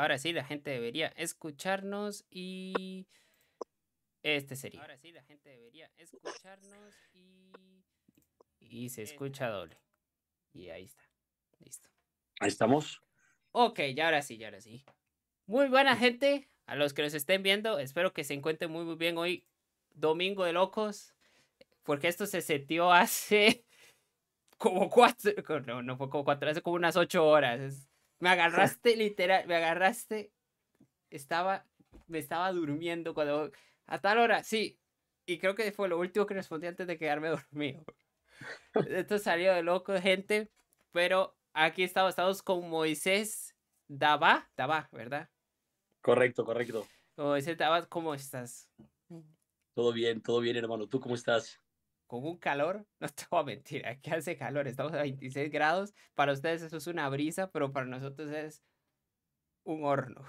Ahora sí, la gente debería escucharnos y este sería. Ahora sí, la gente debería escucharnos y y se este escucha doble. Y ahí está. Listo. Ahí estamos. Ok, ya ahora sí, ya ahora sí. Muy buena gente, a los que nos estén viendo, espero que se encuentren muy muy bien hoy domingo de locos, porque esto se sentió hace como cuatro, no, no fue como cuatro, hace como unas ocho horas. Me agarraste, literal, me agarraste. Estaba, me estaba durmiendo cuando. A tal hora, sí. Y creo que fue lo último que respondí antes de quedarme dormido. Esto salió de loco, gente. Pero aquí estamos, estamos con Moisés Daba, Daba, ¿verdad? Correcto, correcto. Moisés Daba, ¿cómo estás? Todo bien, todo bien, hermano. ¿Tú cómo estás? con un calor, no te voy a mentir, aquí hace calor, estamos a 26 grados, para ustedes eso es una brisa, pero para nosotros es un horno.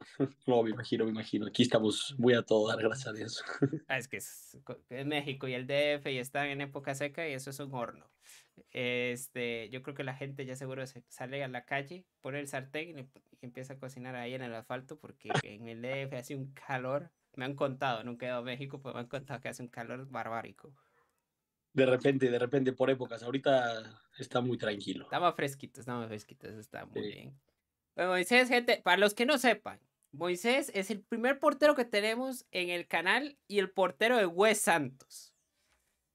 No, me imagino, me imagino. Aquí estamos voy a todo dar, gracias a Dios. Ah, es que es, México y el DF y están en época seca y eso es un horno. Este, yo creo que la gente ya seguro se sale a la calle, pone el sartén y, y empieza a cocinar ahí en el asfalto porque en el DF hace un calor me han contado, nunca he ido a México, pero pues me han contado que hace un calor barbárico. De repente, de repente, por épocas. Ahorita está muy tranquilo. Está más fresquito, está más fresquito, está muy bien. Bueno, Moisés, gente, para los que no sepan, Moisés es el primer portero que tenemos en el canal y el portero de Wes Santos.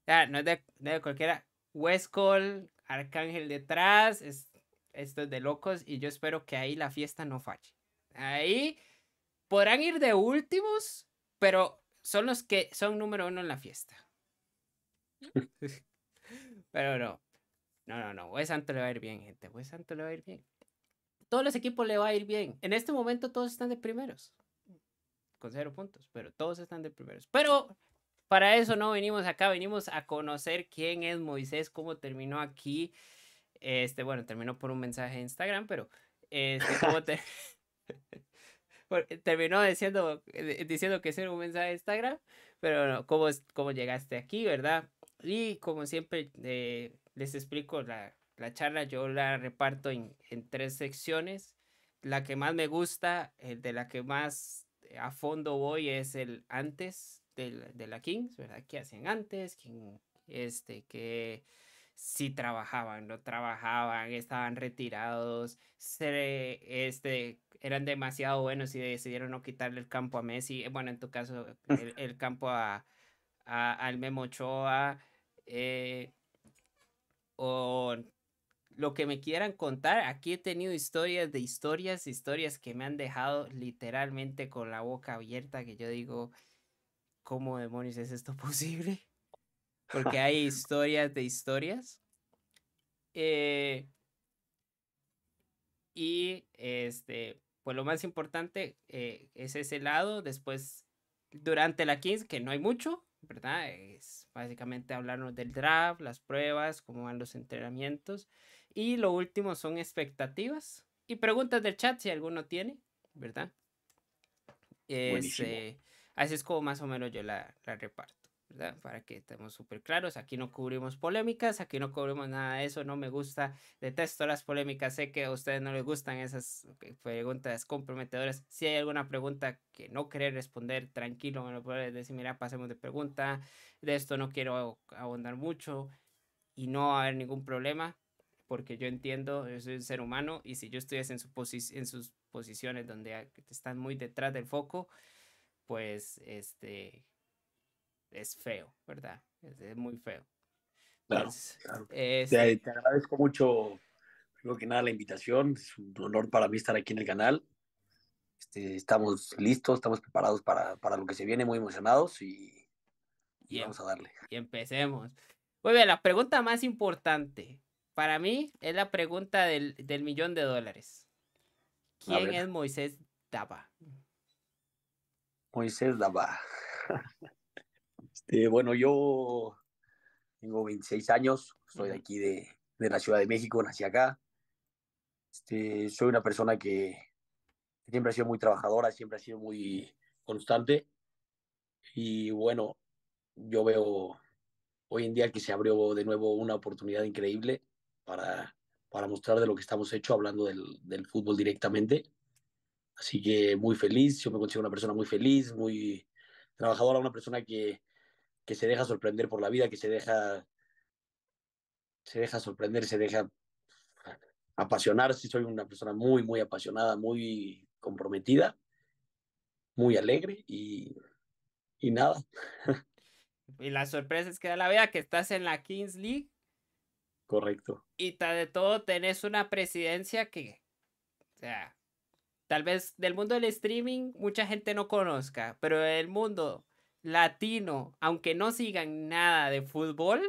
ya no es de, cualquiera. Wes Cole, Arcángel detrás, esto es de locos y yo espero que ahí la fiesta no falle. Ahí podrán ir de últimos, pero son los que son número uno en la fiesta. pero no. No, no, no. Wes Santo le va a ir bien, gente. Wes Santo le va a ir bien. Todos los equipos le va a ir bien. En este momento todos están de primeros. Con cero puntos. Pero todos están de primeros. Pero para eso no venimos acá. Venimos a conocer quién es Moisés, cómo terminó aquí. Este, bueno, terminó por un mensaje de Instagram, pero este, cómo terminó diciendo, eh, diciendo que es un mensaje de Instagram, pero bueno, ¿cómo, cómo llegaste aquí, ¿verdad? Y como siempre eh, les explico la, la, charla, yo la reparto en, en, tres secciones. La que más me gusta, eh, de la que más a fondo voy es el antes de, de la Kings, ¿verdad? ¿Qué hacían antes? ¿Quién, este, que si trabajaban, no trabajaban, estaban retirados, se, este, eran demasiado buenos y decidieron no quitarle el campo a Messi, bueno, en tu caso, el, campo a, al memochoa eh, o lo que me quieran contar, aquí he tenido historias de historias, historias que me han dejado literalmente con la boca abierta, que yo digo, ¿cómo demonios es esto posible? porque hay historias de historias. Eh, y este, pues lo más importante eh, es ese lado. Después, durante la 15, que no hay mucho, ¿verdad? Es básicamente hablarnos del draft, las pruebas, cómo van los entrenamientos. Y lo último son expectativas y preguntas del chat si alguno tiene, ¿verdad? Este, así es como más o menos yo la reparto. ¿verdad? Para que estemos súper claros, aquí no cubrimos polémicas, aquí no cubrimos nada de eso, no me gusta, detesto las polémicas, sé que a ustedes no les gustan esas eh, preguntas comprometedoras. Si hay alguna pregunta que no querer responder, tranquilo, me lo puedes decir, mira, pasemos de pregunta, de esto no quiero abundar mucho y no va a haber ningún problema, porque yo entiendo, yo soy un ser humano y si yo estuviese en, su en sus posiciones donde están muy detrás del foco, pues este es feo, ¿verdad? Es, muy feo. Claro, te, agradezco mucho, lo que nada, la invitación. Es un honor para mí estar aquí en el canal. Este, estamos listos, estamos preparados para, para, lo que se viene, muy emocionados y, em vamos a darle. Y empecemos. Muy bien, la pregunta más importante para mí es la pregunta del, del millón de dólares. ¿Quién es Moisés Daba? Moisés Daba. Este, bueno, yo tengo 26 años, soy de aquí de, de la Ciudad de México, nací acá. Este, soy una persona que siempre ha sido muy trabajadora, siempre ha sido muy constante. Y bueno, yo veo hoy en día que se abrió de nuevo una oportunidad increíble para, para mostrar de lo que estamos hecho, hablando del, del, fútbol directamente. Así que muy feliz, yo me considero una persona muy feliz, muy trabajadora, una persona que que se deja sorprender por la vida, que se deja, se deja sorprender, se deja apasionar. Sí, Soy una persona muy, muy apasionada, muy comprometida, muy alegre y, y nada. Y la sorpresa es que da la vida que estás en la Kings League. Correcto. Y de todo tenés una presidencia que, o sea, tal vez del mundo del streaming mucha gente no conozca, pero el mundo latino, aunque no sigan nada de fútbol,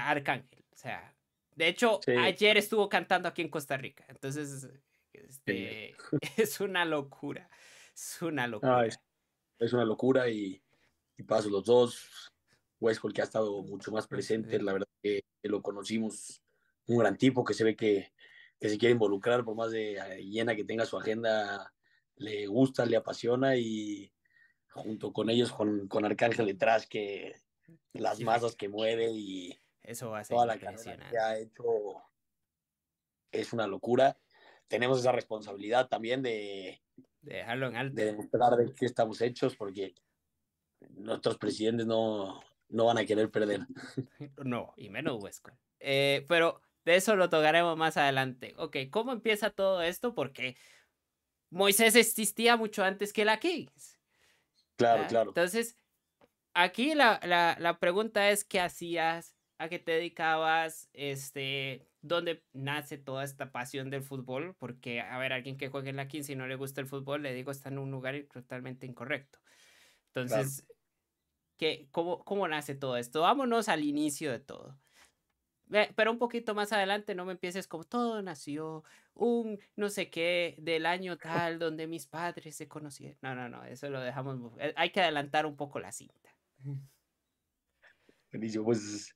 Arcángel. O sea, de hecho, ayer estuvo cantando aquí en Costa Rica. Entonces, este, es una locura. Es una locura. es, una locura y, paso los dos. pues que ha estado mucho más presente, la verdad que, lo conocimos, un gran tipo que se ve que, que se quiere involucrar por más de eh, llena que tenga su agenda le gusta, le apasiona y junto con ellos, con, con Arcángel detrás, que las masas que mueve y Eso va toda la carrera que ha hecho es una locura. Tenemos esa responsabilidad también de, de dejarlo en alto. De demostrar de qué estamos hechos, porque nuestros presidentes no, no van a querer perder. No, y menos Huesco. Eh, pero de eso lo tocaremos más adelante. Ok, ¿cómo empieza todo esto? Porque Moisés existía mucho antes que la Kings. Claro, claro. Entonces, aquí la, pregunta es, ¿qué hacías? ¿A qué te dedicabas? Este, ¿Dónde nace toda esta pasión del fútbol? Porque, a ver, alguien que juegue en la Kings y no le gusta el fútbol, le digo, está en un lugar totalmente incorrecto. Entonces, cómo, ¿cómo nace todo esto? Vámonos al inicio de todo. Eh, pero un poquito más adelante no me empieces como todo nació, un no sé qué del año tal donde mis padres se conocieron. No, no, no, eso lo dejamos. Eh, hay que adelantar un poco la cinta. Buenísimo, pues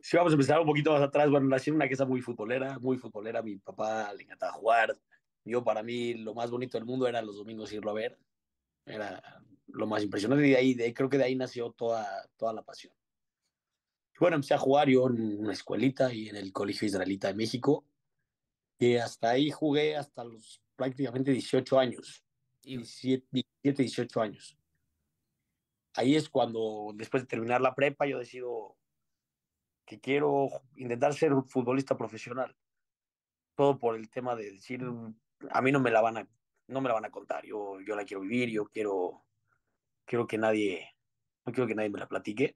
si vamos a empezar un poquito más atrás, bueno, nací en una casa muy futbolera, muy futbolera, mi papá le encantaba jugar, yo para mí lo más bonito del mundo era los domingos irlo a ver, era lo más impresionante y de ahí, de, creo que de ahí nació toda, toda la pasión. Bueno, empecé a jugar yo en una escuelita y en el Colegio Israelita de México. Y hasta ahí jugué hasta los prácticamente 18 años. Y... 17, 18 años. Ahí es cuando, después de terminar la prepa, yo decido que quiero intentar ser un futbolista profesional. Todo por el tema de decir, a mí no me la van a, no me la van a contar, yo, yo la quiero vivir, yo quiero, quiero que nadie, quiero que nadie me la platique.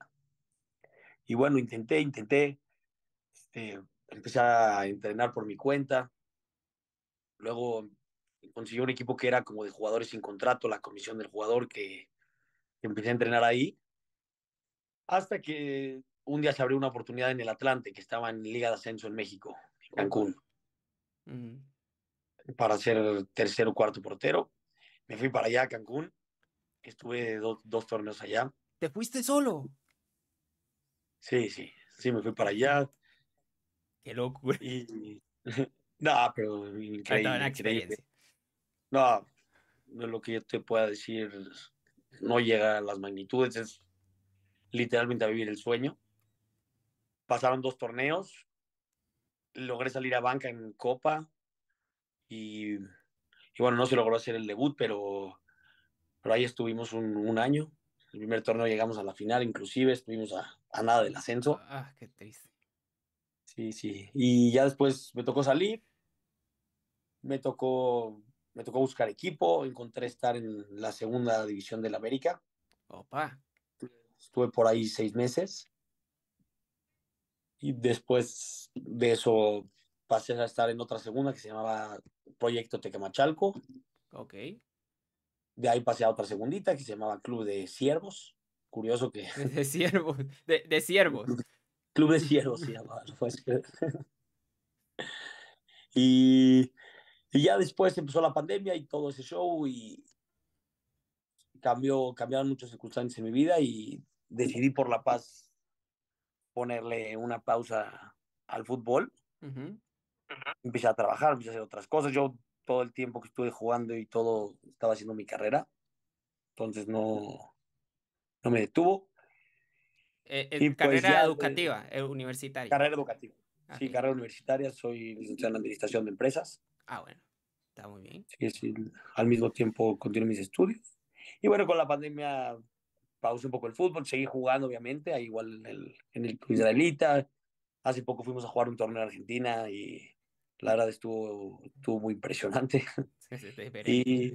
Y bueno, intenté, intenté, este, empecé a entrenar por mi cuenta, luego conseguí un equipo que era como de jugadores sin contrato, la comisión del jugador, que, empecé a entrenar ahí, hasta que un día se abrió una oportunidad en el Atlante, que estaba en Liga de Ascenso en México, en Cancún, para ser tercero o cuarto portero. Me fui para allá a Cancún, estuve dos torneos allá. ¿Te fuiste solo? Sí, sí, sí, me fui para allá. Qué loco, güey. no, pero increíble. experiencia. No, no lo que yo te pueda decir no llega a las magnitudes, es literalmente a vivir el sueño. Pasaron dos torneos, logré salir a banca en Copa y, y bueno, no se logró hacer el debut, pero, pero ahí estuvimos un, un, año. El primer torneo llegamos a la final, inclusive estuvimos a, a nada del ascenso. Ah, qué triste. Sí, sí. Y ya después me tocó salir, me tocó, me tocó buscar equipo, encontré estar en la segunda división del América. Opa. Estuve por ahí seis meses. Y después de eso pasé a estar en otra segunda que se llamaba Proyecto Tecamachalco. Ok. De ahí pasé a otra segundita que se llamaba Club de Siervos curioso que... De siervos, de, siervos. Club de siervos sí, y, y ya después empezó la pandemia y todo ese show y cambió, cambiaron muchas circunstancias en mi vida y decidí por la paz ponerle una pausa al fútbol. Empecé a trabajar, empecé a hacer otras cosas. Yo todo el tiempo que estuve jugando y todo estaba haciendo mi carrera. Entonces no, no me detuvo. Eh, eh, pues carrera eh, educativa, universitaria. Carrera educativa. Ah, sí, carrera universitaria, soy licenciado en Administración de Empresas. Ah, bueno, está muy bien. Sí, al mismo tiempo continué mis estudios. Y bueno, con la pandemia pausé un poco el fútbol, seguí jugando, obviamente, ahí igual en el, en Israelita. Hace poco fuimos a jugar un torneo en Argentina y la verdad estuvo, estuvo muy impresionante. Sí, sí, y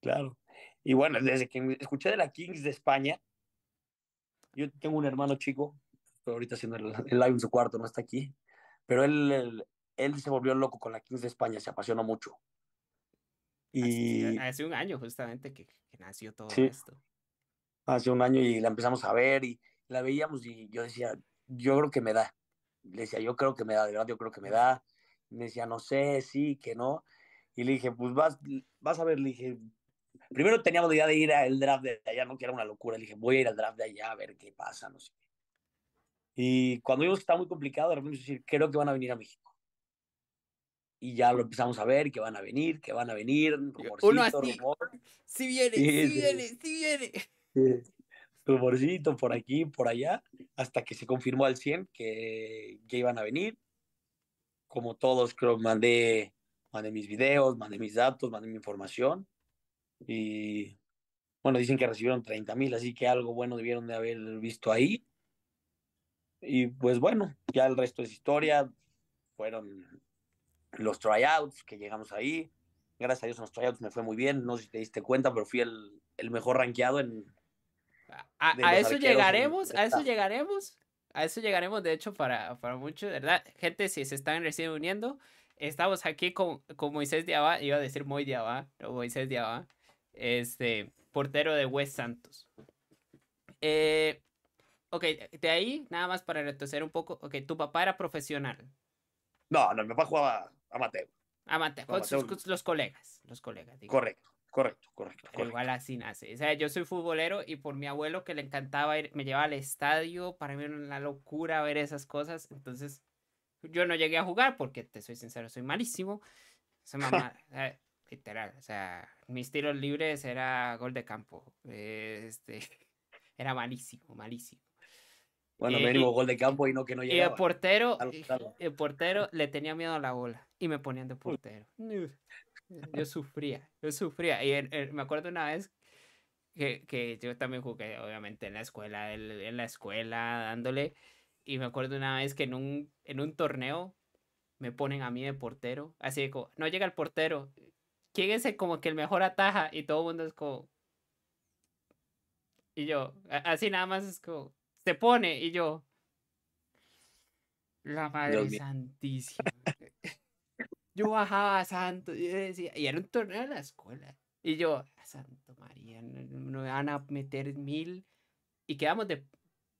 claro, y bueno, desde que escuché de la Kings de España, yo tengo un hermano chico, pero ahorita haciendo el, live en su cuarto, no está aquí, pero él, él, se volvió loco con la Kings de España, se apasionó mucho. Y... Hace, un año justamente que, nació todo esto. Hace un año y la empezamos a ver y la veíamos y yo decía, yo creo que me da. Le decía, yo creo que me da, de verdad, yo creo que me da. me decía, no sé, sí, que no. Y le dije, pues vas, vas a ver, le dije, Primero teníamos la idea de ir al draft de allá, ¿no? Que era una locura. Le dije, voy a ir al draft de allá a ver qué pasa, no sé. Y cuando vimos que estaba muy complicado, de repente decir, creo que van a venir a México. Y ya lo empezamos a ver, que van a venir, que van a venir, rumorcito, rumor. Sí viene, sí, viene, sí viene. Rumorcito por aquí, por allá, hasta que se confirmó al 100 que, ya iban a venir. Como todos, creo, mandé, mandé mis videos, mandé mis datos, mandé mi información y bueno, dicen que recibieron 30 mil, así que algo bueno debieron de haber visto ahí. Y pues bueno, ya el resto es historia. Fueron los tryouts que llegamos ahí. Gracias a Dios en los tryouts me fue muy bien. No sé si te diste cuenta, pero fui el, mejor rankeado en... A, eso llegaremos, a eso llegaremos. A eso llegaremos, de hecho, para, para muchos, ¿verdad? Gente, si se están recién uniendo, estamos aquí con, con Moisés Diabá, iba a decir muy Diabá, no, Moisés Diabá este, portero de West Santos. Eh, ok, de ahí, nada más para retroceder un poco. Ok, tu papá era profesional. No, no, mi papá jugaba amateur. Amateur, Los, colegas, los colegas. Correcto, correcto, correcto. igual así O sea, yo soy futbolero y por mi abuelo que le encantaba ir, me llevaba al estadio, para mí era una locura ver esas cosas. Entonces, yo no llegué a jugar porque, te soy sincero, soy malísimo. mamá, literal, o sea, mis tiros libres era gol de campo. Eh, este, era malísimo, malísimo. Bueno, me eh, mínimo gol de campo y no que no llegaba. Y el portero, eh, el portero le tenía miedo a la bola y me ponían de portero. Yo sufría, yo sufría. Y me acuerdo una vez que, yo también jugué, obviamente, en la escuela, en la escuela, dándole. Y me acuerdo una vez que en un, en un torneo me ponen a mí de portero. Así que no llega el portero. ¿quién como que el mejor ataja? Y todo el mundo es como... Y yo, así nada más es como, se pone y yo... La madre santísima. yo bajaba Santo y y era un torneo en la escuela. Y yo, ah, Santo María, nos van a meter mil y quedamos de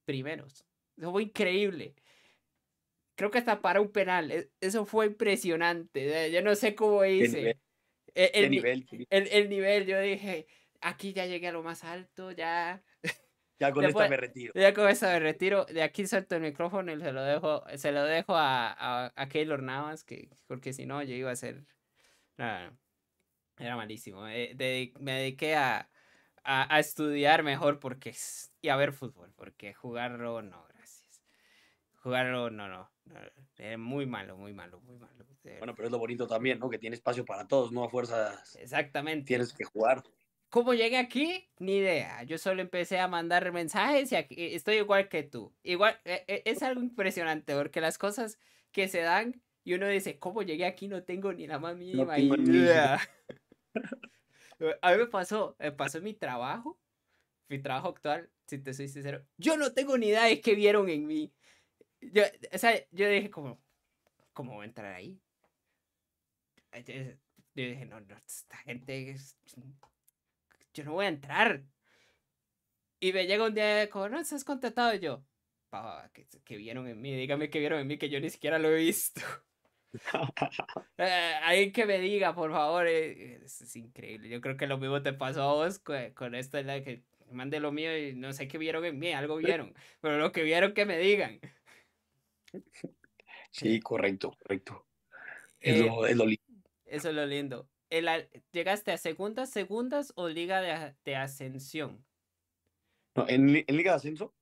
primeros. Eso fue increíble. Creo que hasta para un penal. E, eso fue impresionante. Yo no sé cómo hice. E, el, nivel, yo dije, aquí ya llegué a lo más alto, ya. Ya con esta me retiro. Ya con esta me retiro. De aquí salto el micrófono y se lo dejo, se lo dejo a, a, a Navas, que, porque si no yo iba a ser. Ah, era malísimo. Eh, me dediqué a, a, a, estudiar mejor porque y a ver fútbol, porque jugarlo oh, no, gracias. Jugarlo oh, no, no. Es eh, eh, muy malo, muy malo, muy malo. Bueno, pero es lo bonito también, ¿no? Que tiene espacio para todos, ¿no? A fuerzas. Exactamente. Tienes que jugar. ¿Cómo llegué aquí? Ni idea. Yo solo empecé a mandar mensajes y aquí eh, estoy igual que tú. Igual, es algo impresionante porque las cosas que se dan y uno dice, ¿cómo llegué aquí? No tengo ni la más mínima idea. a mí me pasó, me pasó mi trabajo, mi trabajo actual, si te soy sincero. Yo no tengo ni idea de qué vieron en mí. Yo, o sea, yo dije como, ¿cómo voy a entrar ahí? Yo, dije, no, no, esta gente, yo no voy a entrar. Y me llega un día como, no, estás contratado y yo. Que, que, vieron en mí, dígame que vieron en mí, que yo ni siquiera lo he visto. eh, alguien que me diga, por favor, eh, es, increíble. Yo creo que lo mismo te pasó a vos con, con esto, la que mandé lo mío y no sé qué vieron en mí, algo vieron, pero lo que vieron que me digan. Sí, correcto, correcto. Eh, es lo lindo. Eso es lo lindo. El, ¿Llegaste a segundas, segundas o liga de, ascensión? No, en, liga de ascenso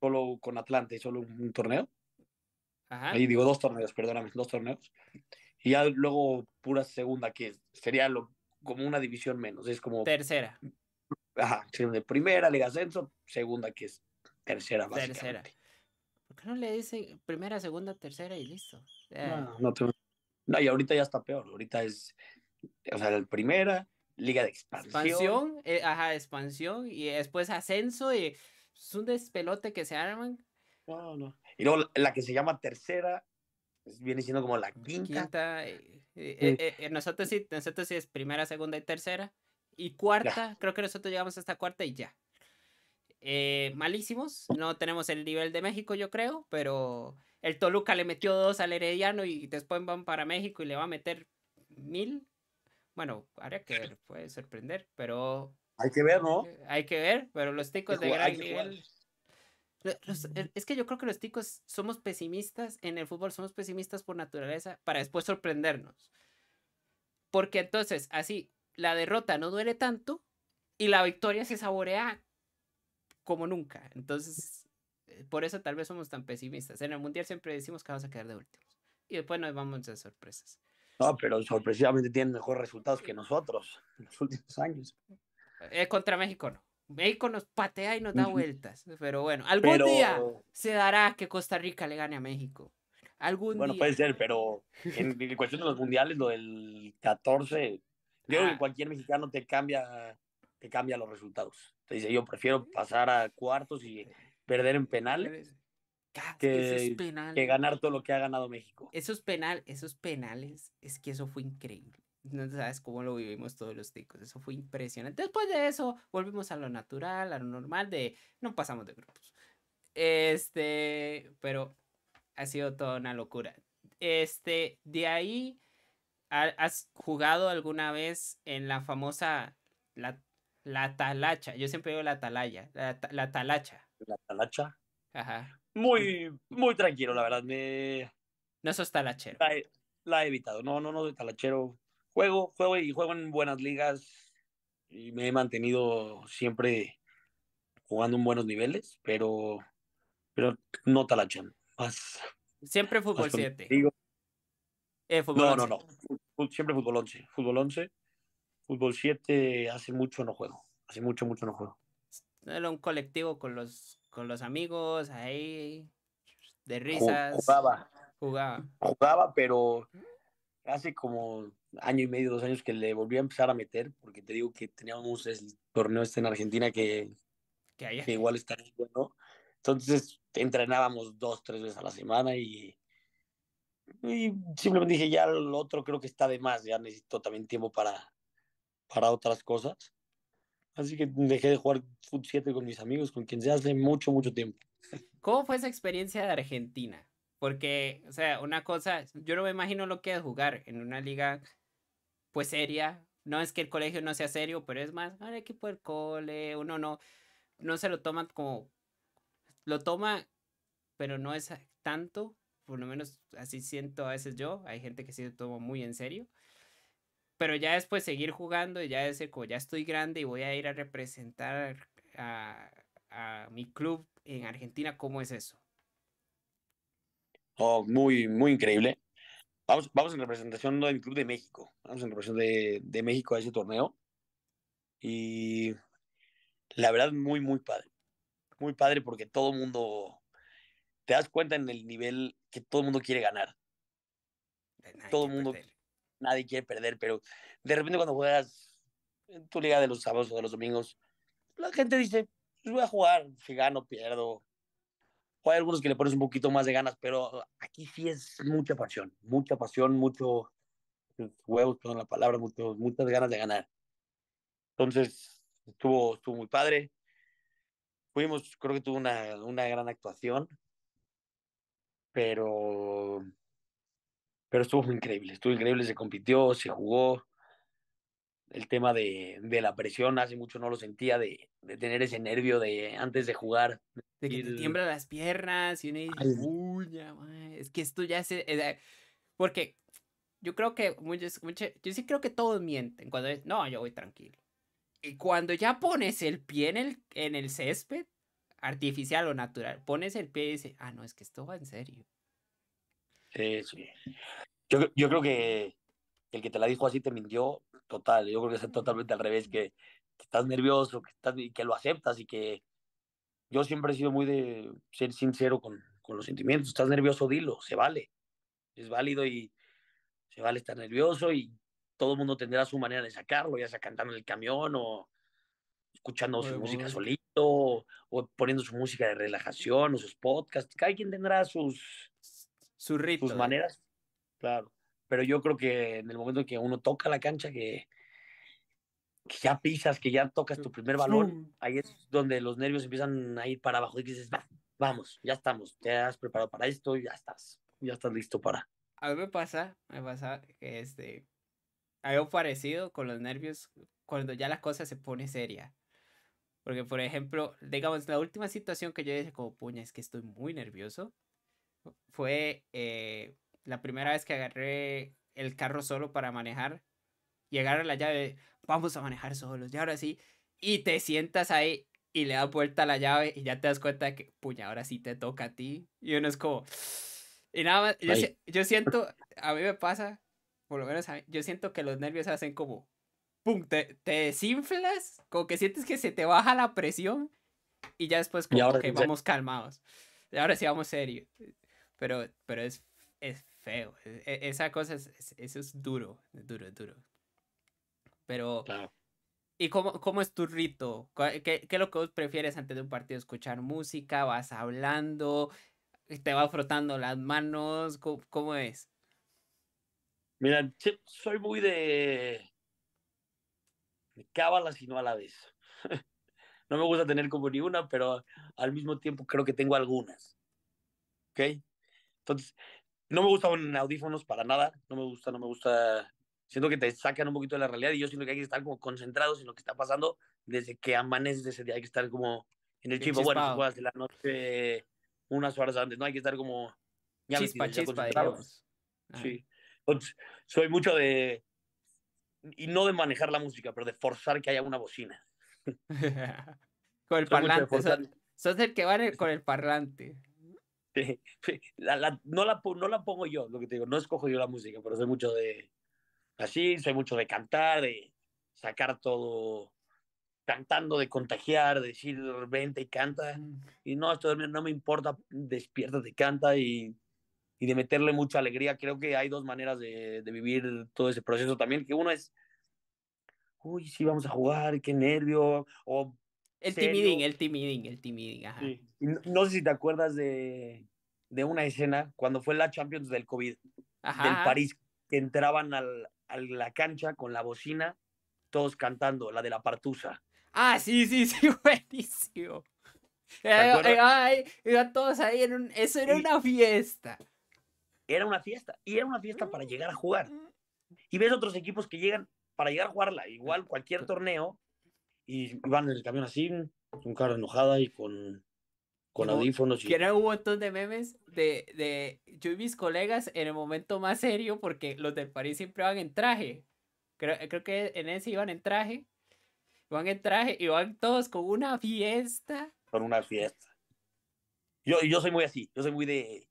solo con Atlante, solo un, torneo. Ajá. Ahí digo dos torneos, perdóname, dos torneos. Y luego pura segunda, que sería como una división menos. Es como. Tercera. Ajá, de primera, Liga de Ascenso, segunda, que es tercera, básicamente. Tercera no le dicen primera, segunda, tercera y listo? No, no, y ahorita ya está peor. Ahorita es, o sea, la primera, liga de expansión. Expansión, eh, ajá, expansión y después ascenso y es un despelote que se arman. Y luego la que se llama tercera pues, viene siendo como la quinta. Eh, eh, nosotros, sí, nosotros sí es primera, segunda y tercera. Y cuarta, creo que nosotros llegamos hasta cuarta y ya. Eh, malísimos. No tenemos el nivel de México, yo creo, pero el Toluca le metió dos al Herediano y después van para México y le va a meter mil. Bueno, habría que ver, puede sorprender, pero. Hay que ver, ¿no? Eh, hay que ver, pero los ticos de gran es que yo creo que los ticos somos pesimistas en el fútbol, somos pesimistas por naturaleza para después sorprendernos. Porque entonces, así, la derrota no duele tanto y la victoria se saborea como nunca. Entonces, eh, por eso tal vez somos tan pesimistas. En el Mundial siempre decimos que vamos a quedar de últimos. Y después nos vamos a sorpresas. No, pero sorpresivamente tienen mejores resultados que nosotros en los últimos años. Eh, contra México no. México nos patea y nos da vueltas. Pero bueno, algún día se dará que Costa Rica le gane a México. Algún bueno, puede ser, pero en, cuestión de los mundiales, lo del 14, creo que cualquier mexicano te cambia, te cambia los resultados. Te dice, yo prefiero pasar a cuartos y perder en penales. Que, ganar todo lo que ha ganado México. Esos, penal, esos penales, es que eso fue increíble. No sabes cómo lo vivimos todos los ticos. Eso fue impresionante. Después de eso, volvimos a lo natural, a lo normal de no pasamos de grupos. Este, pero ha sido toda una locura. Este, de ahí, ¿has jugado alguna vez en la famosa, la la talacha, yo siempre digo la talaya la, talacha. La talacha. Ajá. Muy, mm. muy tranquilo, la verdad. Me... No sos talachero. La he, evitado. No, no, no soy talachero. Juego, juego y juego en buenas ligas. Y me he mantenido siempre jugando en buenos niveles, pero, pero no talachan. Eh, siempre fútbol 7. Eh, no, no, no. Siempre fútbol 11. Fútbol 11. Fútbol 7 hace mucho no juego, hace mucho, mucho no juego. Era un colectivo con los, con los amigos, ahí, de risas. Jugaba. Jugaba. Jugaba, pero hace como año y medio, dos años que le volví a empezar a meter, porque te digo que teníamos el torneo este en Argentina que, que, igual está bueno. Entonces entrenábamos dos, tres veces a la semana y, y simplemente dije, ya lo otro creo que está de más, ya necesito también tiempo para, para otras cosas. Así que dejé de jugar Foot 7 con mis amigos, con quien se hace mucho, mucho tiempo. ¿Cómo fue esa experiencia de Argentina? Porque, o sea, una cosa, yo no me imagino lo que es jugar en una liga, pues seria. No es que el colegio no sea serio, pero es más, ah, el equipo del cole, uno no, no se lo toma como, lo toma, pero no es tanto, por lo menos así siento a veces yo. Hay gente que sí lo toma muy en serio pero ya después seguir jugando y ya ya estoy grande y voy a ir a representar a, mi club en Argentina, ¿cómo es eso? Oh, muy, muy increíble. Vamos, vamos en representación del Club de México. Vamos en representación de, de México a ese torneo. Y la verdad, muy, muy padre. Muy padre porque todo el mundo, te das cuenta en el nivel que todo el mundo quiere ganar. Todo el mundo, nadie quiere perder, pero de repente cuando juegas en tu liga de los sábados o de los domingos, la gente dice, pues voy a jugar, si gano, pierdo. O hay algunos que le pones un poquito más de ganas, pero aquí sí es mucha pasión, mucha pasión, mucho pues, huevos, con la palabra, mucho, muchas ganas de ganar. Entonces, estuvo, estuvo muy padre. Fuimos, creo que tuvo una, una gran actuación, pero pero estuvo increíble, estuvo increíble, se compitió, se jugó. El tema de, de la presión, hace mucho no lo sentía, de, de, tener ese nervio de antes de jugar. De que te tiemblan las piernas y uno dice, es que esto ya se... Eh, porque yo creo que muchos, yo sí creo que todos mienten cuando es, no, yo voy tranquilo. Y cuando ya pones el pie en el, en el césped, artificial o natural, pones el pie y dices, ah, no, es que esto va en serio. Sí, sí. Yo, creo que el que te la dijo así te mintió, total. Yo creo que es totalmente al revés, que, estás nervioso, que, estás, y que lo aceptas y que yo siempre he sido muy de ser sincero con, con los sentimientos. Estás nervioso, dilo, se vale. Es válido y se vale estar nervioso y todo el mundo tendrá su manera de sacarlo, ya sea cantando en el camión o escuchando su música solito o, o poniendo su música de relajación o sus podcasts. Cada quien tendrá sus, su Sus maneras. Claro. Pero yo creo que en el momento que uno toca la cancha, que, ya pisas, que ya tocas tu primer balón, ahí es donde los nervios empiezan a ir para abajo y dices, vamos, ya estamos, te has preparado para esto, ya estás, ya estás listo para. A mí me pasa, me pasa que este, algo parecido con los nervios cuando ya la cosa se pone seria. Porque, por ejemplo, digamos, la última situación que yo dije como, puña, es que estoy muy nervioso, fue eh, la primera vez que agarré el carro solo para manejar. Llegar a la llave, vamos a manejar solos. Y ahora sí, y te sientas ahí y le das vuelta a la llave y ya te das cuenta que, puña, ahora sí te toca a ti. Y uno es como... Y nada más, yo, siento, a mí me pasa, por lo menos yo siento que los nervios hacen como, ¡pum! Te, desinflas, como que sientes que se te baja la presión y ya después como que vamos calmados. Y ahora sí vamos serio pero, pero es, es feo. E, e, esa cosa, es, eso es duro, duro, duro. Pero... ¿Y cómo, cómo, es tu rito? ¿Qué, es lo que vos prefieres antes de un partido? ¿Escuchar música? ¿Vas hablando? ¿Te vas frotando las manos? ¿Cómo, es? Mira, soy muy de... de y no a la vez. no me gusta tener como ni una, pero al mismo tiempo creo que tengo algunas. ¿Ok? Entonces, no me gustan audífonos para nada, no me gusta, no me gusta. Siento que te sacan un poquito de la realidad y yo siento que hay que estar como concentrados en lo que está pasando desde que amanece ese día, hay que estar como en el chivo, bueno, si juegas de la noche unas horas antes, ¿no? Hay que estar como... Ya chispa, chispa, Sí. soy mucho de... Y no de manejar la música, pero de forzar que haya una bocina. con el parlante. sos el que va con el parlante. Este, no, la, pongo yo, lo que te digo, no escojo yo la música, pero soy mucho de así, soy mucho de cantar, de sacar todo cantando, de contagiar, de decir, vente y canta, y no, esto no me importa, despierta te canta y, de meterle mucha alegría. Creo que hay dos maneras de, vivir todo ese proceso también, que uno es, uy, sí, vamos a jugar, qué nervio, o el timidín, el timidín, el timidín. No, sé si te acuerdas de, una escena cuando fue la Champions del COVID, del París, que entraban a la cancha con la bocina, todos cantando, la de la partusa. Ah, sí, sí, sí, buenísimo. todos ahí, eso era una fiesta. Era una fiesta, y era una fiesta para mm, llegar a jugar. Mm. Y ves otros equipos que llegan para llegar a jugarla, igual cualquier torneo, y van en el camión así, con cara enojada y con, con audífonos. Y... hubo un montón de memes de, de yo y mis colegas en el momento más serio, porque los del París siempre van en traje. Creo, creo que en ese iban en traje. Iban en traje y van todos con una fiesta. Con una fiesta. Yo, yo soy muy así, yo soy muy de,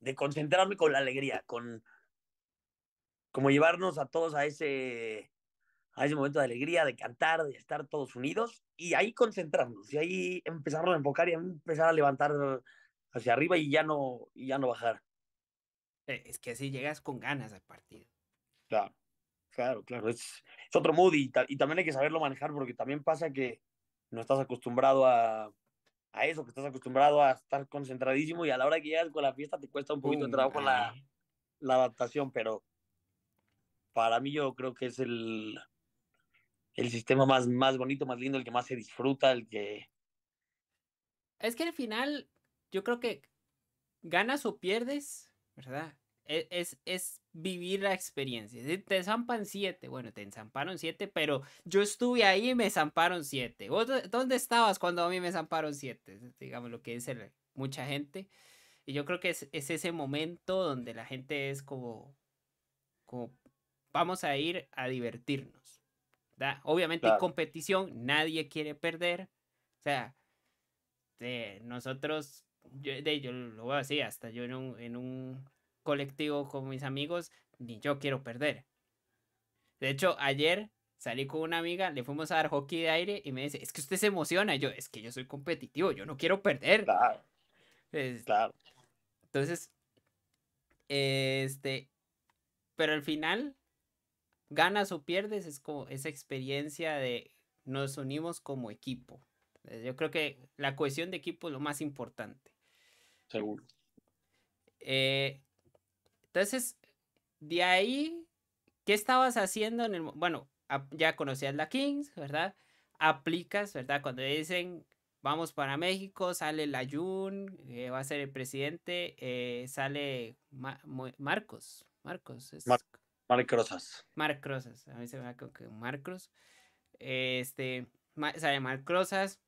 de concentrarme con la alegría, con como llevarnos a todos a ese a ese momento de alegría, de cantar, de estar todos unidos y ahí concentrarnos y ahí empezar a enfocar y empezar a levantar hacia arriba y ya no, y ya no bajar. Eh, es que así llegas con ganas al partido. Claro, claro, claro. Es, otro mood y, también hay que saberlo manejar porque también pasa que no estás acostumbrado a, eso, que estás acostumbrado a estar concentradísimo y a la hora que llegas con la fiesta te cuesta un poquito de trabajo la, la adaptación, pero para mí yo creo que es el, el sistema más, más bonito, más lindo, el que más se disfruta, el que... Es que al final, yo creo que ganas o pierdes, ¿verdad? E-, es, es, vivir la experiencia. Te zampan siete, bueno, te zamparon siete, pero yo estuve ahí y me zamparon siete. dónde estabas cuando a mí me zamparon siete? Digamos lo que dice mucha gente. Y yo creo que es, es ese momento donde la gente es como, como, vamos a ir a divertirnos. Obviamente competición, nadie quiere perder. O sea, nosotros, yo, de, yo lo veo así, hasta yo en un, colectivo con mis amigos, ni yo quiero perder. De hecho, ayer salí con una amiga, le fuimos a dar hockey de aire y me dice, es que usted se emociona. yo, es que yo soy competitivo, yo no quiero perder. claro. Pues, entonces este, pero al final, ganas o pierdes, es como esa experiencia de nos unimos como equipo. Eh, yo creo que la cohesión de equipo es lo más importante. Seguro. Eh, entonces, de ahí, ¿qué estabas haciendo en el... Bueno, ya conocías la Kings, ¿verdad? Aplicas, ¿verdad? Cuando dicen, vamos para México, sale la Jun, eh, va a ser el presidente, sale Marcos, Marcos, es... Marcos. Mark Rosas. A mí se me va con que Marcos. Este, sale Mark Rosas,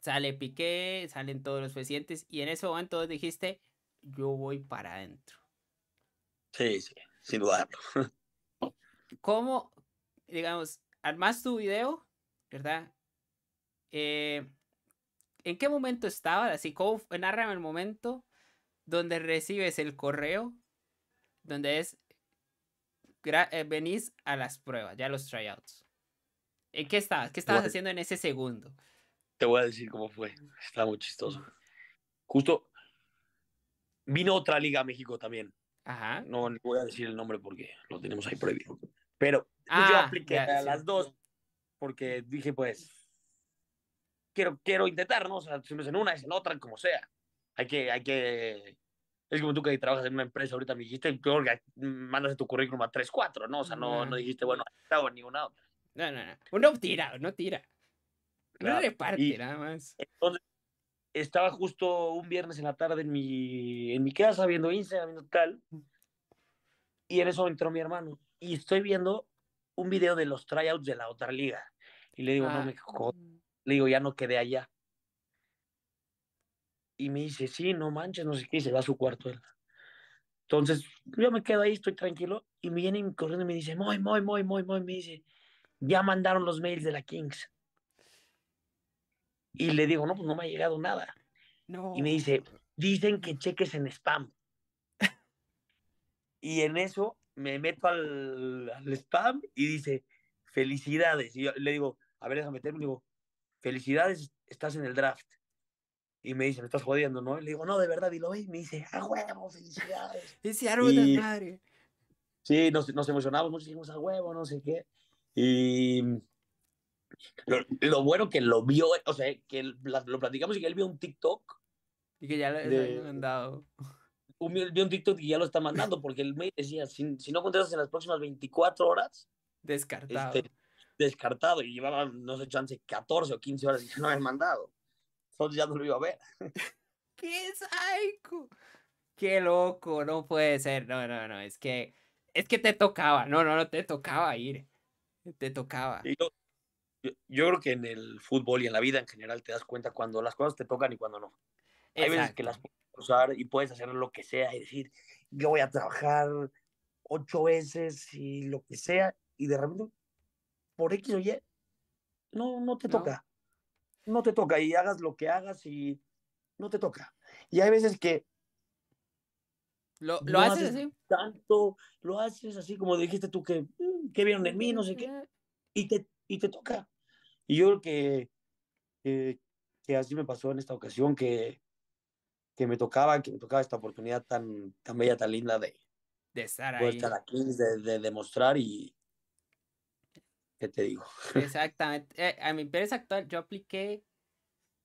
sale Piqué, salen todos los presidentes. Y en ese momento dijiste, yo voy para adentro. Sí, sí, sin dudarlo. ¿Cómo, digamos, además tu video, verdad? Eh, ¿En qué momento estabas? Así, ¿cómo narrame el momento donde recibes el correo? Donde es eh, venís a las pruebas, ya a los tryouts. ¿En qué estabas? ¿Qué estabas haciendo en ese segundo? Te voy a decir cómo fue. Estaba muy chistoso. Justo vino otra liga a México también. Ajá. No voy a decir el nombre porque lo tenemos ahí prohibido. Pero yo ah, apliqué a las dos porque dije, pues, quiero, quiero intentar, ¿no? O sea, si no es en una, es en otra, como sea. Hay que, hay que es como tú que trabajas en una empresa ahorita, me dijiste, peor que mandas tu currículum a 3, 4, ¿no? O sea, no, no dijiste, bueno, no ni una otra. No, no, no. Uno tira, no tira. No reparte, nada más. Entonces, estaba justo un viernes en la tarde en mi, en mi casa viendo Instagram, viendo tal. Y en eso entró mi hermano. Y estoy viendo un video de los tryouts de la otra liga. Y le digo, no ah. me jodas. Le digo, ya no quedé allá. Y me dice, sí, no manches, no sé qué, y se va a su cuarto él. Entonces, yo me quedo ahí, estoy tranquilo, y me viene corriendo y me dice, muy, muy, muy, muy, muy, me dice, ya mandaron los mails de la Kings. Y le digo, no, pues no me ha llegado nada. No. Y me dice, dicen que cheques en spam. y en eso me meto al, al, spam y dice, felicidades. Y yo le digo, a ver, déjame meterme. Y digo, felicidades, estás en el draft. Y me dice, me estás jodiendo, ¿no? le digo, no, de verdad, y lo ve y me dice, a ah, huevo, felicidades! Ese árbol de madre. Sí, nos, emocionamos mucho, dijimos, ¡a ah, huevo, no sé qué! Y lo, bueno que lo vio, o sea, que lo platicamos y que él vio un TikTok. Y que ya lo habían mandado. vio un TikTok y ya lo está mandando, porque él me decía, si, no contestas en las próximas 24 horas... Este, descartado. descartado. Y llevaba, no sé, chance, 14 o 15 horas y no me mandado. Entonces ya no lo iba a ver. ¡Qué psycho! ¡Qué loco! No puede ser. No, no, no. Es que, es que te tocaba. No, no, no, te tocaba ir. Te tocaba. Yo, creo que en el fútbol y en la vida en general te das cuenta cuando las cosas te tocan y cuando no. Hay veces que las puedes usar y puedes hacer lo que sea y decir, yo voy a trabajar ocho veces y lo que sea, y de repente, por X o Y, no, no te toca no te toca y hagas lo que hagas y no te toca. Y hay veces que... Lo, lo haces, así. Tanto, lo haces así como dijiste tú que, mm, que vieron en mí, no sé qué, y te, y te toca. Y yo creo que, que así me pasó en esta ocasión, que, que me tocaba, que me tocaba esta oportunidad tan, tan bella, tan linda de, de estar ahí. estar aquí, de, de demostrar y, ¿Qué te digo? Exactamente. Eh, a mi empresa actual yo apliqué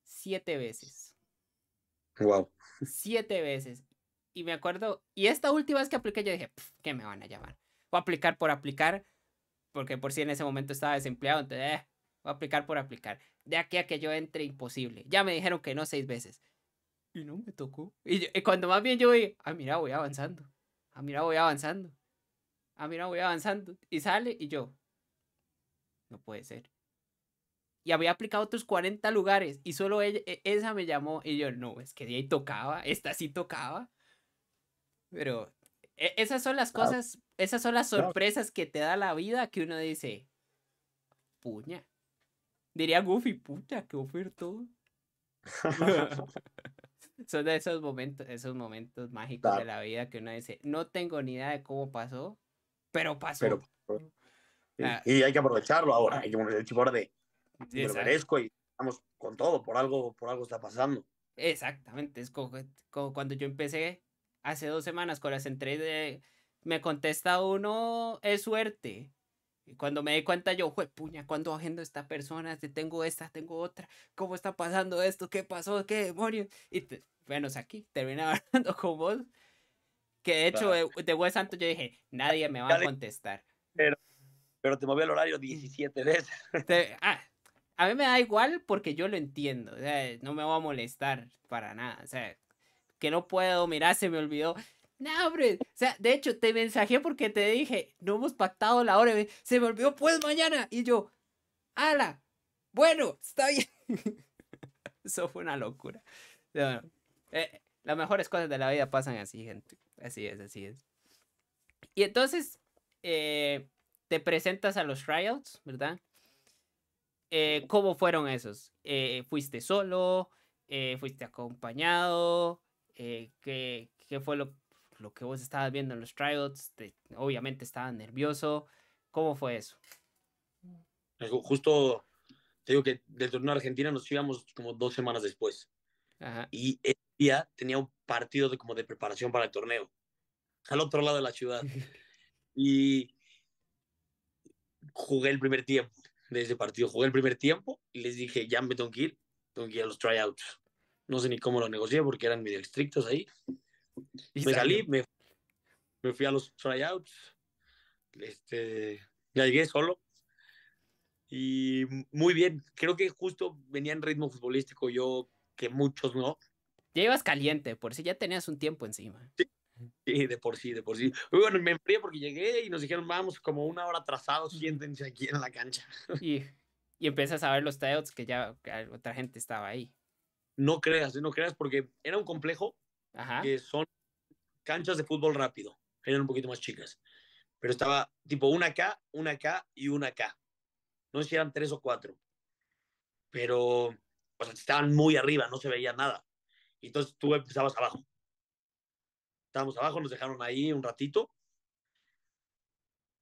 siete veces. Wow. Siete veces. Y me acuerdo, y esta última vez que apliqué yo dije, ¿qué me van a llamar? Voy a aplicar por aplicar, porque por si en ese momento estaba desempleado, entonces, eh, voy a aplicar por aplicar. De aquí a que yo entre, imposible. Ya me dijeron que no seis veces. Y no me tocó. Y, cuando más bien yo voy. ah, mira, voy avanzando. Ah, mira, voy avanzando. Ah, mira, voy avanzando. Y sale y yo, no puede ser. Y había aplicado otros 40 lugares y solo ella, e, esa me llamó y yo, no, es que de ahí tocaba, esta sí tocaba. Pero e, esas son las cosas, esas son las sorpresas que te da la vida que uno dice, puña. Diría Goofy, puña qué ofertón. son de esos momentos, esos momentos mágicos de la vida que uno dice, no tengo ni idea de cómo pasó, pero pasó. Ah. Y hay que aprovecharlo ahora, hay que poner el chip ahora de lo merezco y estamos con todo, por algo, por algo está pasando. Exactamente, es como, cuando yo empecé hace dos semanas con las entregas, me contesta uno, es suerte. Y cuando me di cuenta yo, pues puña, cuando agendo esta persona? Si tengo esta, tengo otra, ¿cómo está pasando esto? ¿Qué pasó? ¿Qué demonios? Y bueno, aquí terminaba hablando con vos. Que de hecho, de, de santo yo dije, nadie me va a contestar. Pero pero te movió el horario 17 mm. veces. Ah, a mí me da igual porque yo lo entiendo, no me va a molestar para nada, sea, que no puedo, mira, se me olvidó. No, hombre, o sea, de hecho te mensajé porque te dije, no hemos pactado la hora, se me olvidó, pues mañana. Y yo, ala, bueno, está bien. Eso fue una locura. Eh, las mejores cosas de la vida pasan así, gente. Así es, así es. Y entonces, eh, te presentas a los tryouts, ¿verdad? Eh, ¿Cómo fueron esos? Eh, ¿Fuiste solo? Eh, ¿Fuiste acompañado? ¿qué, ¿qué, fue lo, lo, que vos estabas viendo en los tryouts? obviamente estaba nervioso. ¿Cómo fue eso? Justo te digo que del torneo de Argentina nos íbamos como dos semanas después. Y ese día tenía un partido como de preparación para el torneo, al otro lado de la ciudad. y jugué el primer tiempo de ese partido. Jugué el primer tiempo y les dije, ya me tengo que ir, tengo que ir a los tryouts. No sé ni cómo lo negocié porque eran medio estrictos ahí. Y me salí, me, me, fui a los tryouts. Este, ya llegué solo. Y muy bien, creo que justo venía en ritmo futbolístico yo, que muchos no. Ya ibas caliente, por si ya tenías un tiempo encima. Sí, Sí, de por sí, de por sí. Bueno, me enfrié porque llegué y nos dijeron, vamos, como una hora atrasados, siéntense aquí en la cancha. Y, y empiezas a ver los tryouts que ya otra gente estaba ahí. No creas, eh, no creas, porque era un complejo que son canchas de fútbol rápido, eran un poquito más chicas. Pero estaba tipo una acá, una acá y una acá. No sé si eran tres o cuatro. Pero, estaban muy arriba, no se veía nada. Y entonces tú empezabas abajo estábamos abajo, nos dejaron ahí un ratito.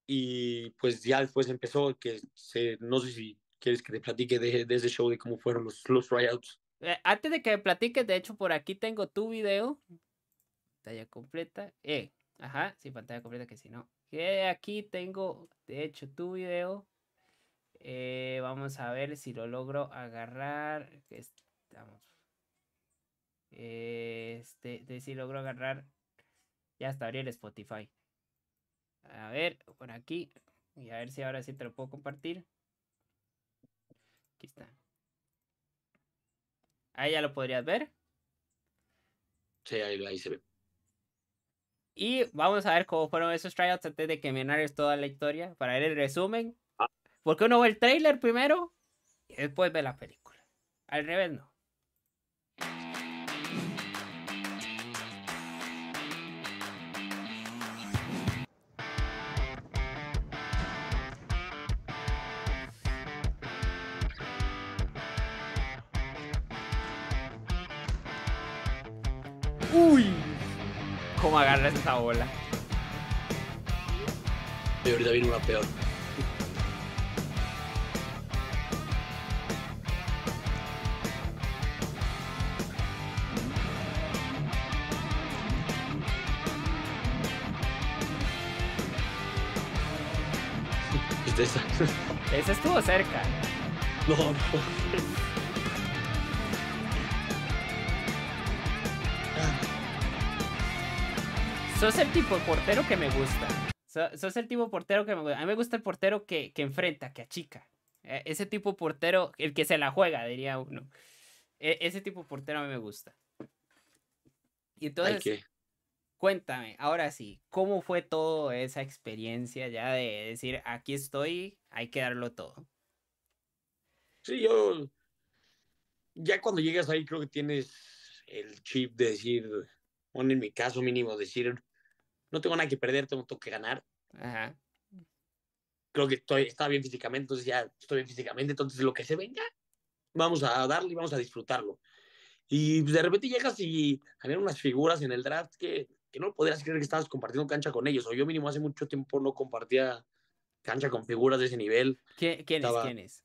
Y pues ya después empezó, que se, no sé si quieres que te platique de, ese show, de cómo fueron los, los tryouts. Eh, antes de que platique platiques, de hecho, por aquí tengo tu video. Pantalla completa. Eh, ajá, sí, pantalla completa, que si no. Que eh, aquí tengo, de hecho, tu video. Eh, vamos a ver si lo logro agarrar. Estamos. Este, de si logro agarrar ya hasta abrí el Spotify. A ver, por aquí. Y a ver si ahora sí te lo puedo compartir. Aquí está. Ahí ya lo podrías ver. Sí, ahí, ahí se ve. Y vamos a ver cómo fueron esos tryouts antes de que me narres toda la historia. Para ver el resumen. Ah. Porque uno ve el trailer primero y después ve la película. Al revés no. esta esa bola. Y ahorita viene una peor. esa. esa estuvo cerca. no. sos el tipo de portero que me gusta. sos el tipo de portero que me gusta. A mí me gusta el portero que, enfrenta, que achica. E, ese tipo de portero, el que se la juega, diría uno. E, ese tipo de portero a mí me gusta. Y entonces, cuéntame, ahora sí, ¿cómo fue toda esa experiencia ya de decir, aquí estoy, hay que darlo todo? Sí, yo, ya cuando llegas ahí creo que tienes el chip de decir, bueno, en mi caso mínimo, decir, no tengo nada que perder, tengo, que ganar. Ajá. Creo que estoy, estaba bien físicamente, entonces ya estoy bien físicamente, entonces lo que se venga, vamos a darle y vamos a disfrutarlo. Y pues, de repente llegas y ganan unas figuras en el draft que, que no podrías creer que estabas compartiendo cancha con ellos, o yo mínimo hace mucho tiempo no compartía cancha con figuras de ese nivel. quiénes quién estaba, es?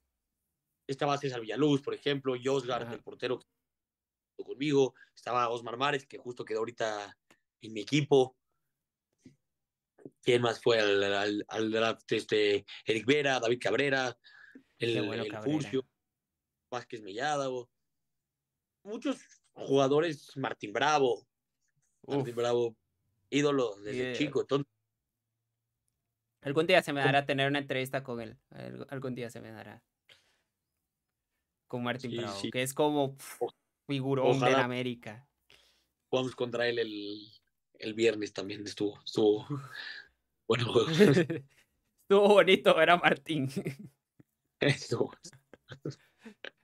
Estaba César Villaluz, por ejemplo, Josgar, el portero conmigo, estaba Osmar Mares, que justo quedó ahorita en mi equipo, ¿Quién más fue al, Este, Eric Vera, David Cabrera, el, bueno, Vázquez Mellada. Muchos jugadores, Martín Bravo, Martín Bravo, ídolo desde chico. algún día se me dará tener una entrevista con él. Algún día se me dará. Con Martín Bravo, que es como figurón de América. Vamos contra él el el viernes también estuvo, estuvo bueno estuvo bonito era Martín. estuvo.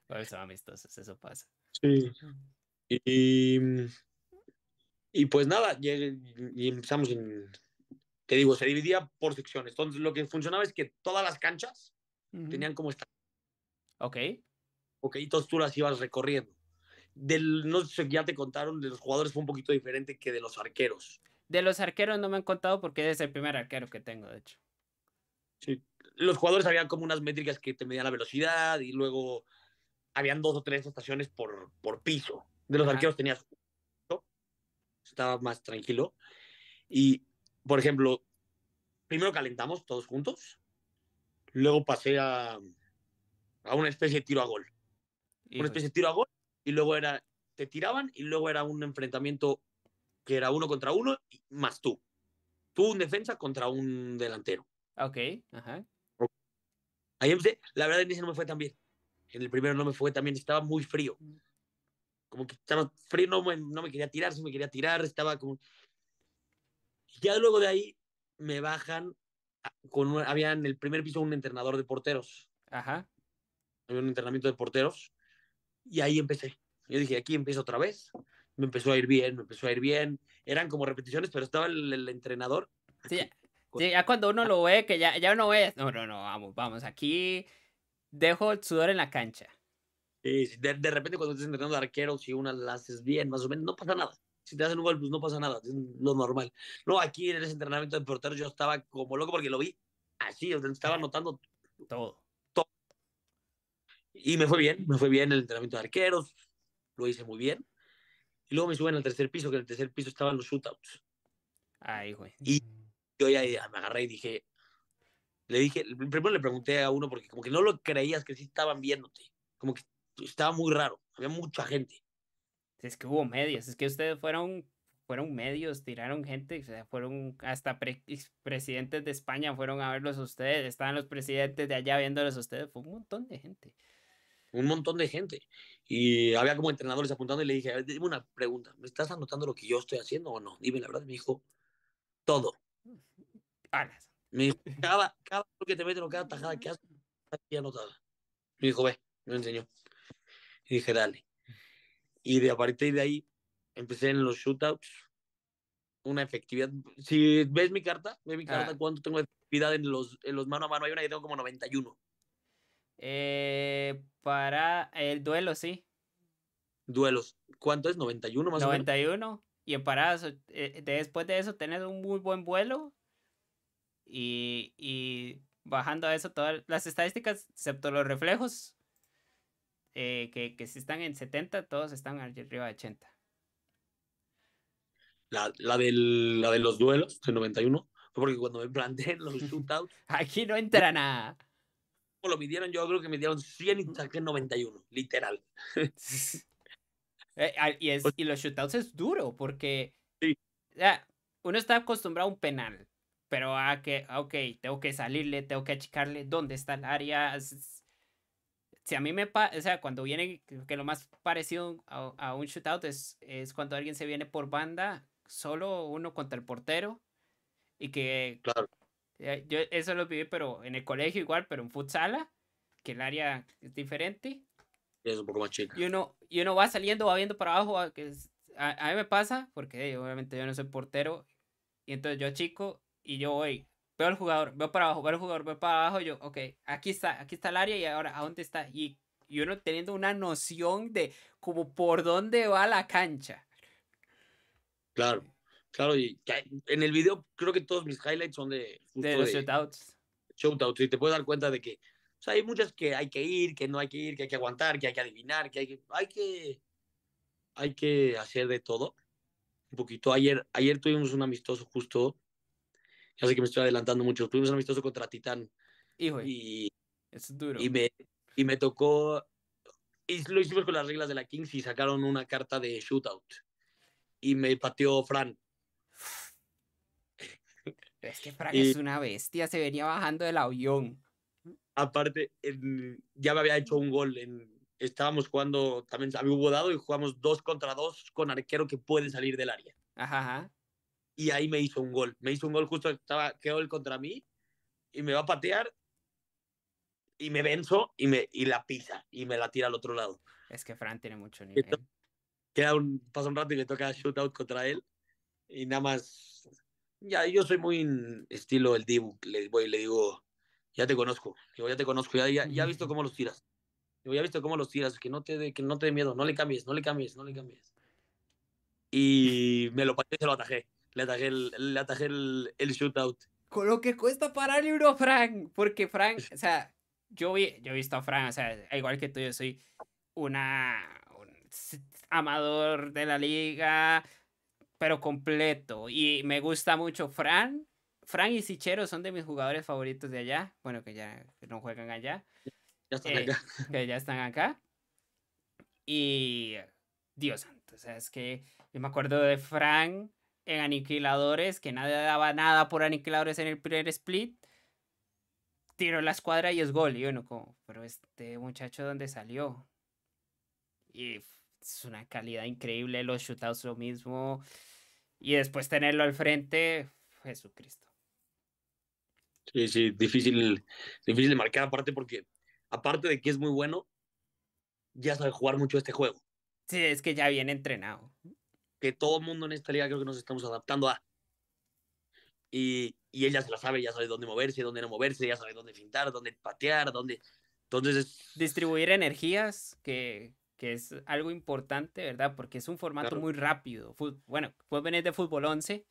Bueno, son amistosos, eso pasa. Sí. Y, y pues nada, y, empezamos en, te digo, se dividía por secciones. Entonces lo que funcionaba es que todas las canchas tenían como esta. Ok. Ok, entonces tú las ibas recorriendo no sé, ya te contaron, de los jugadores fue un poquito diferente que de los arqueros. De los arqueros no me han contado porque es el primer arquero que tengo, de hecho. Sí. Los jugadores habían como unas métricas que te medían la velocidad y luego habían dos o tres estaciones por, por piso. De los arqueros tenías uno, estaba más tranquilo. Y, por ejemplo, primero calentamos todos juntos, luego pasé a, a una especie de tiro a gol. Una especie de tiro a gol y luego era, te tiraban y luego era un enfrentamiento que era uno contra uno más tú. Tú un defensa contra un delantero. Ok, ajá. Ahí empecé, la verdad en ese no me fue tan bien. En el primero no me fue tan bien, estaba muy frío. Mm. Como que estaba frío, no me, no me quería tirar, si me quería tirar, estaba como... Ya luego de ahí me bajan, con había en el primer piso un entrenador de porteros. Ajá. Había un entrenamiento de porteros y ahí empecé. Yo dije, aquí empiezo otra vez. Me empezó a ir bien, me empezó a ir bien. Eran como repeticiones, pero estaba el, entrenador. Sí, ya cuando uno lo ve, que ya, ya uno ve, no, no, no, vamos, vamos, aquí dejo el sudor en la cancha. de, repente cuando estás entrenando arqueros si una la haces bien, más o menos, no pasa nada. Si te hacen un gol, pues no pasa nada, es lo normal. No, aquí en ese entrenamiento de porteros yo estaba como loco porque lo vi así, estaba notando todo. Y me fue bien, me fue bien el entrenamiento de arqueros, lo hice muy bien. Y luego me suben al tercer piso, que en el tercer piso estaban los shootouts. Ay, güey. Y yo ya me agarré y dije, le dije, primero le pregunté a uno porque como que no lo creías que sí estaban viéndote, como que estaba muy raro, había mucha gente. Es que hubo medios, es que ustedes fueron, fueron medios, tiraron gente, o sea, fueron hasta presidentes de España fueron a verlos ustedes, estaban los presidentes de allá viéndolos ustedes, fue un montón de gente un montón de gente. Y había como entrenadores apuntando y le dije, a ver, dime una pregunta, ¿me estás anotando lo que yo estoy haciendo o no? Dime la verdad, me dijo, todo. Me dijo, cada, cada que te meten cada tajada que haces, Me dijo, ve, me enseñó. Y dije, dale. Y de a partir de ahí, empecé en los shootouts, una efectividad. Si ves mi carta, ve mi ah. carta, cuánto tengo de efectividad en los, en los mano a mano. Hay una que tengo como 91. Eh, para el duelo, sí. Duelos. ¿Cuánto es? 91 más 91, o menos. 91. Y en paradas, eh, eh, después de eso, tener un muy buen vuelo. Y, bajando a eso, todas las estadísticas, excepto los reflejos, que, si están en 70, todos están arriba de 80. La, la de los duelos, de 91, porque cuando me planteé los shootouts. Aquí no entra nada lo midieron, yo creo que midieron 100 y saqué 91, literal. Eh, ah, y, y, los shootouts es duro porque ah, uno está acostumbrado a un penal, pero a que, ah, ok, tengo que salirle, tengo que achicarle, ¿dónde está el área? Si a mí me pasa, o sea, cuando viene, que lo más parecido a, un shootout es, es cuando alguien se viene por banda, solo uno contra el portero, y que claro. Eh, yo eso lo viví, pero en el colegio igual, pero en futsala, que el área es diferente. Es un poco más chica. Y uno, y uno va saliendo, va viendo para abajo. Que a, mí me pasa, porque obviamente yo no soy portero. Y entonces yo chico y yo voy, veo al jugador, veo para abajo, veo al jugador, veo para abajo. yo, ok, aquí está, aquí está el área y ahora, ¿a dónde está? Y, y uno teniendo una noción de como por dónde va la cancha. Claro. Claro, y en el video creo que todos mis highlights son de... de los shoutouts. y te puedes dar cuenta de que o sea, hay muchas que hay que ir, que no hay que ir, que hay que aguantar, que hay que adivinar, que hay que... Hay que, hay que hacer de todo. Un poquito. Ayer, ayer tuvimos un amistoso justo, ya sé que me estoy adelantando mucho, tuvimos un amistoso contra Titán. Hijo, y, es duro. Y me, y me tocó y lo hicimos con las reglas de la Kings y sacaron una carta de shootout. Y me pateó Fran es que Frank es una bestia, se venía bajando del avión. Aparte, ya me había hecho un gol. En... estábamos jugando, también había hubo dado y jugamos dos contra dos con arquero que puede salir del área. Ajá, Y ahí me hizo un gol. Me hizo un gol justo, estaba, quedó él contra mí y me va a patear y me venzo y, me, y la pisa y me la tira al otro lado. Es que Frank tiene mucho nivel. queda un, pasa un rato y le toca shootout contra él y nada más ya yo soy muy estilo el Dibu, le voy le digo, ya te conozco, ya te conozco, ya, ya, ya he visto cómo los tiras. ya he visto cómo los tiras, que no te dé, que no te miedo, no le cambies, no le cambies, no le cambies. Y me lo lo atajé. Le atajé el, le atajé el, el shootout. Con lo que cuesta parar libro, Frank, porque Frank, o sea, yo, vi, yo he visto a Frank, o sea, igual que tú, yo soy una, un amador de la liga, pero completo. Y me gusta mucho Fran. Fran y Sichero son de mis jugadores favoritos de allá. Bueno, que ya no juegan allá. Ya están eh, Que ya están acá. Y Dios santo, o sea, es que yo me acuerdo de Fran en Aniquiladores, que nadie daba nada por Aniquiladores en el primer split. Tiró la escuadra y es gol. Y uno como, pero este muchacho, ¿dónde salió? Y es una calidad increíble, los shootouts lo mismo. Y después tenerlo al frente, Jesucristo. Sí, sí, difícil, difícil de marcar, aparte porque, aparte de que es muy bueno, ya sabe jugar mucho este juego. Sí, es que ya viene entrenado. Que todo el mundo en esta liga creo que nos estamos adaptando a. Y, y ella se la sabe, ya sabe dónde moverse, dónde no moverse, ya sabe dónde fintar, dónde patear, dónde. Entonces. Distribuir energías, que que es algo importante, ¿verdad? Porque es un formato muy rápido. bueno, puedes venir de Fútbol 11,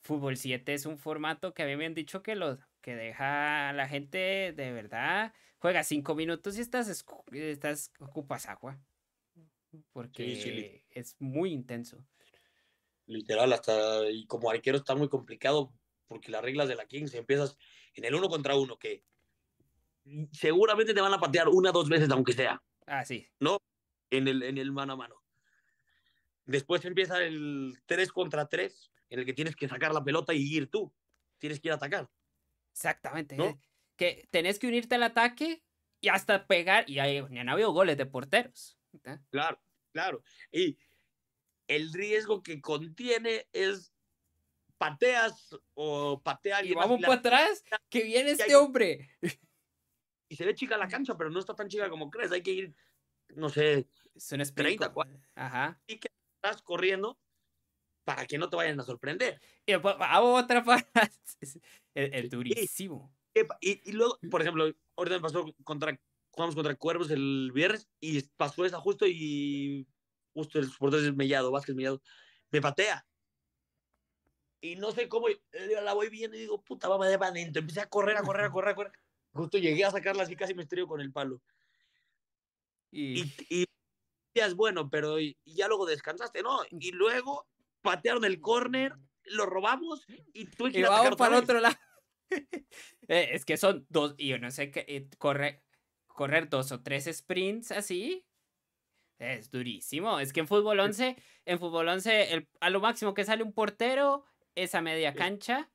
Fútbol 7 es un formato que a mí me han dicho que, lo, que deja a la gente de verdad, juega cinco minutos y estás, estás ocupas agua, porque es muy intenso. Literal, hasta, y como arquero está muy complicado, porque las reglas de la 15 empiezas en el uno contra uno, que mm, seguramente te van a patear una dos veces, aunque sea. Ah, sí. ¿No? en el, en el mano a mano. Después empieza el 3 contra 3, en el que tienes que sacar la pelota y ir tú. Tienes que ir a atacar. Exactamente. Que tenés que unirte al ataque y hasta pegar. Y ahí han habido goles de porteros. Claro, claro. Y el riesgo que contiene es pateas o patea Y vamos para atrás, que viene este hombre. Y se ve chica la cancha, pero no está tan chica como crees. Hay que ir, no sé, son 34. Ajá. Y que estás corriendo para que no te vayan a sorprender. Y pues, a otra para el, durísimo. Y, y, luego, por ejemplo, ahorita me pasó contra, jugamos contra Cuervos el viernes y pasó esa justo y justo el portero es Mellado, Vázquez Mellado, me patea. Y no sé cómo, la voy viendo y digo, puta, va, de adentro. Empecé a correr, a correr, a correr, a correr. Justo llegué a sacarla así, casi me estrello con el palo. y, es bueno, pero y, ya luego descansaste, ¿no? Mm. Y luego patearon el córner, lo robamos y tú y vamos para otro lado. Eh, es que son dos, y yo no sé qué, eh, correr dos o tres sprints así. Es durísimo. Es que en fútbol 11, en fútbol 11, a lo máximo que sale un portero es a media cancha.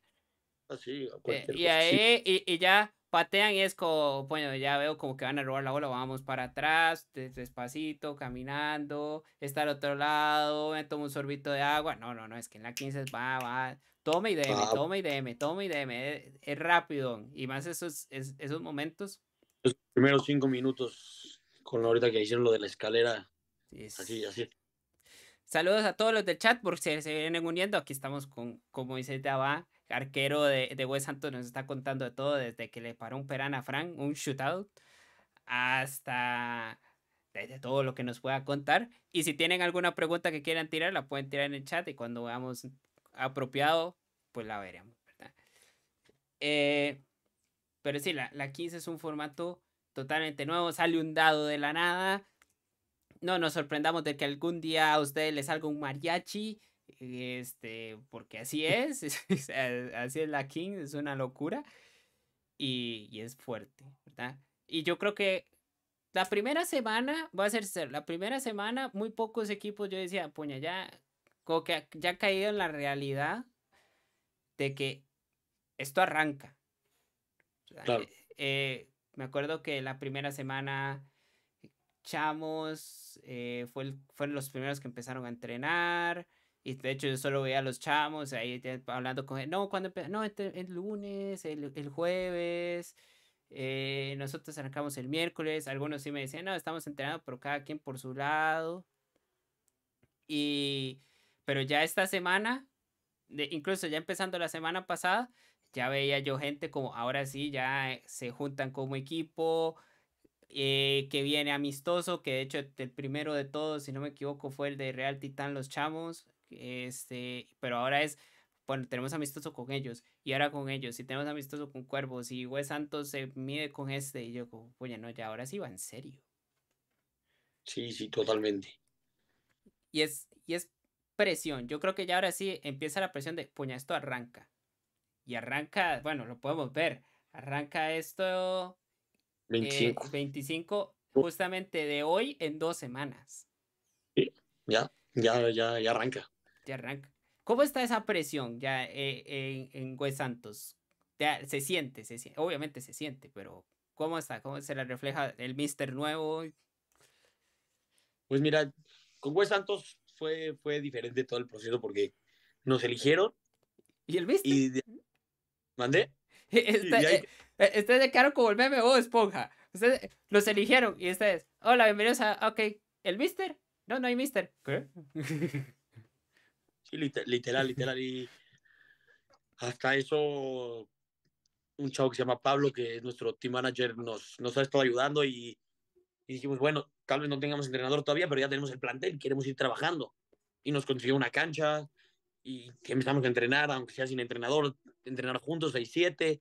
Así, ah, a eh, y, ahí, y, ya patean y es como, bueno, ya veo como que van a robar la bola, vamos para atrás, despacito, caminando, está al otro lado, me tomo un sorbito de agua. No, no, no, es que en la 15 va, va, toma y deme, toma y deme, toma y deme, es, rápido. Y más esos, esos momentos. Los primeros cinco minutos con ahorita que hicieron lo de la escalera. Así, así. Saludos a todos los del chat porque se, se vienen uniendo. Aquí estamos con, como dice va arquero de, de West Santos, nos está contando de todo, desde que le paró un perán a Frank, un shootout, hasta desde todo lo que nos pueda contar. Y si tienen alguna pregunta que quieran tirar, la pueden tirar en el chat y cuando veamos apropiado, pues la veremos. ¿verdad? Eh, pero sí, la, la 15 es un formato totalmente nuevo, sale un dado de la nada. No nos sorprendamos de que algún día a ustedes les salga un mariachi este, porque así es, así es la King, es una locura y, es fuerte, ¿verdad? Y yo creo que la primera semana, va a ser la primera semana, muy pocos equipos, yo decía, puña, ya, como que ya ha caído en la realidad de que esto arranca. Eh, me acuerdo que la primera semana Chamos eh, fue fueron los primeros que empezaron a entrenar de hecho yo solo veía a los chamos ahí hablando con él. E-, no, cuando no, este, el lunes, el, jueves. Eh, nosotros arrancamos el miércoles. Algunos sí me decían, no, estamos entrenando, pero cada quien por su lado. Y, pero ya esta semana, de, incluso ya empezando la semana pasada, ya veía yo gente como ahora sí, ya se juntan como equipo. Eh, que viene amistoso, que de hecho el primero de todos, si no me equivoco, fue el de Real Titán Los Chamos, este, pero ahora es, bueno, tenemos amistoso con ellos y ahora con ellos y tenemos amistoso con Cuervos y Güey Santos se mide con este y yo como, no, ya ahora sí va en serio. Sí, sí, totalmente. Y es, y es presión. Yo creo que ya ahora sí empieza la presión de, puña, esto arranca. Y arranca, bueno, lo podemos ver. Arranca esto 25, eh, 25 justamente de hoy en dos semanas. Sí, ya, ya, ya, ya arranca arranca. ¿Cómo está esa presión ya eh, en, en Santos? se siente, se obviamente se siente, pero ¿cómo está? ¿Cómo se la refleja el Mister nuevo? Pues mira, con Güey Santos fue, fue diferente todo el proceso porque nos eligieron. ¿Y el Mister? ¿Mandé? Eh, eh, ustedes de quedaron como el meme o esponja. Ustedes los eligieron y ustedes, hola, bienvenidos a, ok, ¿el Mister? No, no hay Mister. ¿Qué? literal, literal. Y hasta eso, un chavo que se llama Pablo, que es nuestro team manager, nos, nos ha estado ayudando y, dijimos, bueno, tal vez no tengamos entrenador todavía, pero ya tenemos el plantel, queremos ir trabajando. Y nos consiguió una cancha y empezamos a entrenar, aunque sea sin entrenador, entrenar juntos, 6-7,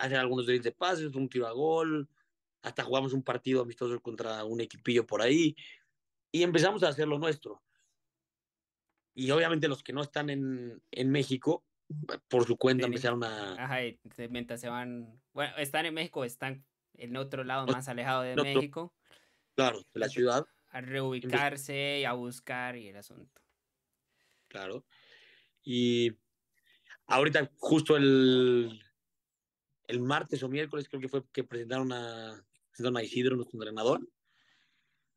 hacer algunos drills de pases, un tiro a gol, hasta jugamos un partido amistoso contra un equipillo por ahí y empezamos a hacer lo nuestro y obviamente los que no están en, México, eh, por su cuenta empezaron a... Ajá, y mientras se van, bueno, están en México, están en otro lado más alejado de México. Claro, de la ciudad. A reubicarse y a buscar y el asunto. Claro. Y ahorita justo el, el martes o miércoles creo que fue que presentaron a, presentaron a Isidro, nuestro entrenador.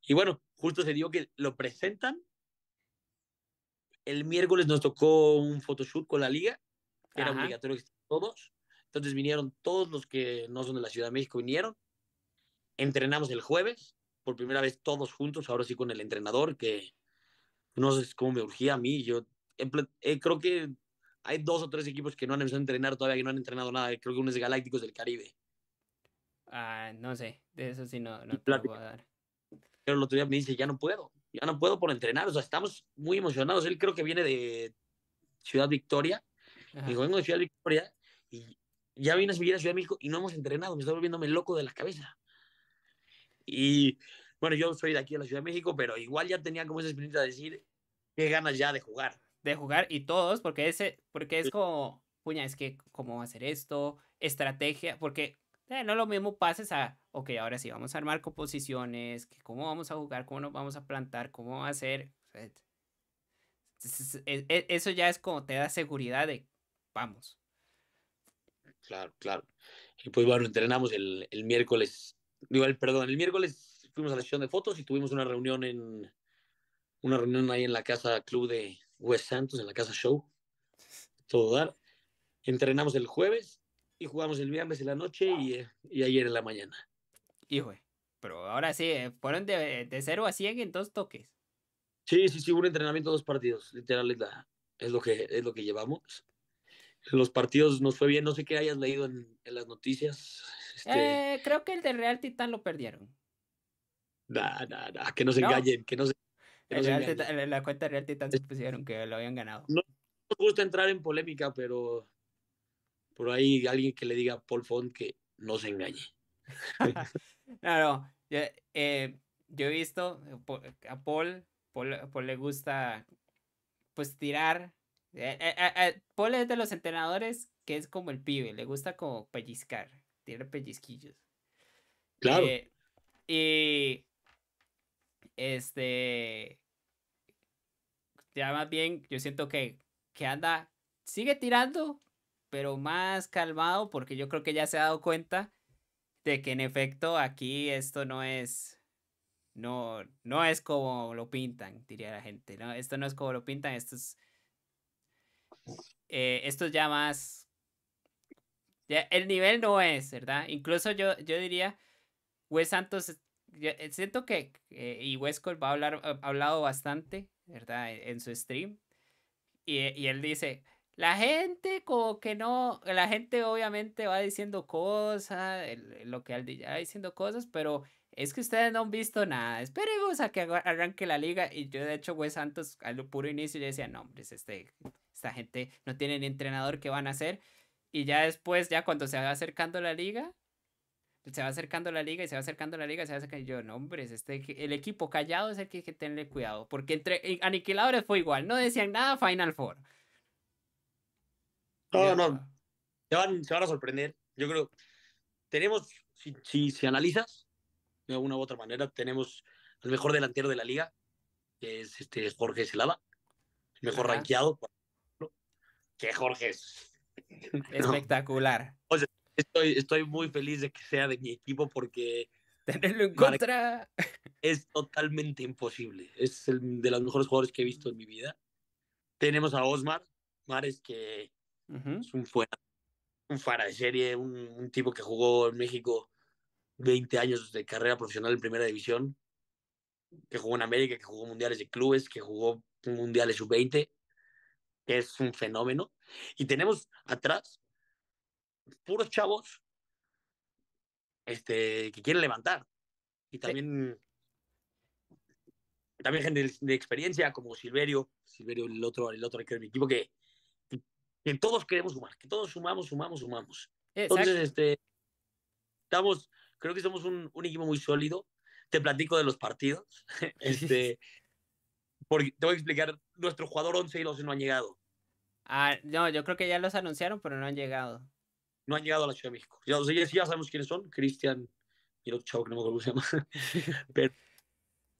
Y bueno, justo se dio que lo presentan el miércoles nos tocó un photoshoot con la liga, que era obligatorio que todos. Entonces vinieron todos los que no son de la Ciudad de México, vinieron. Entrenamos el jueves, por primera vez todos juntos, ahora sí con el entrenador, que no sé cómo me urgía a mí. Yo eh, creo que hay dos o tres equipos que no han empezado a entrenar todavía, que no han entrenado nada. Creo que uno es Galácticos del Caribe. Ah, no sé, de eso sí no, dar. Pero el otro día me dice, ya no puedo ya no puedo por entrenar, o sea, estamos muy emocionados. Él creo que viene de Ciudad Victoria, digo, vengo de Ciudad Victoria y ya vine a subir a Ciudad México y no hemos entrenado, me está volviéndome loco de la cabeza. Y bueno, yo soy de aquí de la Ciudad de México, pero igual ya tenía como esa experiencia de decir, qué ganas ya de jugar. De jugar y todos, porque, ese, porque es como, puña, es que cómo hacer esto, estrategia, porque eh, no lo mismo pases a, ok, ahora sí, vamos a armar composiciones, cómo vamos a jugar, cómo nos vamos a plantar, cómo va a ser. Eso ya es como te da seguridad de, vamos. Claro, claro. Y pues bueno, entrenamos el, miércoles, digo, perdón, el miércoles fuimos a la sesión de fotos y tuvimos una reunión en, una reunión ahí en la casa club de West Santos, en la casa show. Todo dar. Entrenamos el jueves y jugamos el viernes en la noche eh, y, ayer en la mañana. Hijo, pero ahora sí, eh, fueron de, de a 100 en dos toques. Sí, sí, sí, un entrenamiento, dos partidos, literal es, lo, que, es lo que llevamos. Los partidos nos fue bien, no sé qué hayas leído en, las noticias. Este. Eh, creo que el de Real Titán lo perdieron. Nah, nah, que no se engañen, que no se, la cuenta de Real Titán se pusieron que lo habían ganado. No nos gusta entrar en polémica, pero por ahí alguien que le diga a Paul Font que no se engañe. claro, yo, eh, yo, he visto eh, eh, a Paul, Paul, Paul le gusta pues tirar. Paul es de los entrenadores que es como el pibe, le gusta como pellizcar, tirar pellizquillos. Claro. y este ya más bien yo siento que, que anda sigue tirando pero más calmado porque yo creo que ya se ha dado cuenta de que en efecto aquí esto no es no no es como lo pintan diría la gente no esto no es como lo pintan esto es eh, ya más el nivel no es verdad incluso yo yo diría Wes Santos eh, eh, siento que y Wesco va a hablar ha hablado bastante verdad en, su stream y, y él dice la gente como que no, la gente obviamente va diciendo cosas, lo que Aldi va diciendo cosas, pero es que ustedes no han visto nada. Esperemos a que arranque la liga. Y yo, de hecho, güey Santos, al puro inicio, yo decía, no, hombre, este, esta gente no tiene ni entrenador, ¿qué van a hacer? Y ya después, ya cuando se va acercando la liga, se va acercando la liga y se va acercando la liga, se va acercando. Y yo, no, hombre, este, el equipo callado es el que hay que tener cuidado. Porque entre Aniquiladores fue igual, no decían nada Final Four. No, no. Se van, a sorprender. Yo creo, tenemos, si, si, analizas, de alguna u otra manera, tenemos al mejor delantero de la liga, que es este Jorge Celada, el mejor rankeado, que Jorge es... Espectacular. estoy, estoy muy feliz de que sea de mi equipo porque... Tenerlo en contra. Es totalmente imposible. Es de los mejores jugadores que he visto en mi vida. Tenemos a Osmar Mares, que es un fuera, un fara de serie, un, un, tipo que jugó en México 20 años de carrera profesional en primera división, que jugó en América, que jugó mundiales de clubes, que jugó mundiales sub-20. Es un fenómeno. Y tenemos atrás puros chavos este, que quieren levantar. Y también, también gente de, experiencia como Silverio, Silverio, el otro, el otro equipo que, que todos queremos sumar, que todos sumamos, sumamos, sumamos. Entonces, este, estamos, creo que somos un, equipo muy sólido. Te platico de los partidos. este, porque te voy a explicar, nuestro jugador 11 y 12 no han llegado. Ah, no, yo creo que ya los anunciaron, pero no han llegado. No han llegado a la Ciudad de México. Ya, sabemos quiénes son, Cristian y otro chavo que no me acuerdo cómo se llama. pero,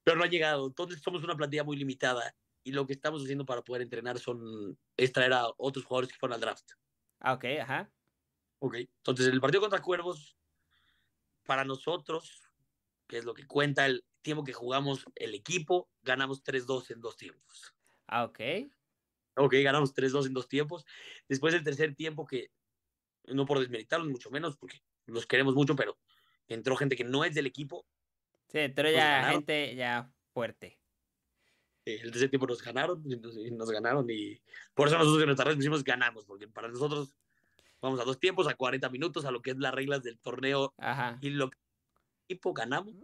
pero no han llegado. Entonces somos una plantilla muy limitada y lo que estamos haciendo para poder entrenar son, es traer a otros jugadores que fueron al draft. Ah, ok, ajá. Ok, entonces el partido contra Cuervos, para nosotros, que es lo que cuenta el tiempo que jugamos el equipo, ganamos 3-2 en dos tiempos. Ah, ok. Ok, ganamos 3-2 en dos tiempos. Después del tercer tiempo, que no por desmeritarlos, mucho menos, porque los queremos mucho, pero entró gente que no es del equipo. Sí, entró ya gente ya fuerte. Eh, el tercer tiempo nos ganaron y nos, ganaron y por eso nosotros en nuestra red decimos ganamos, porque para nosotros vamos a dos tiempos, a 40 minutos, a lo que es las reglas del torneo Ajá. y lo que ganamos.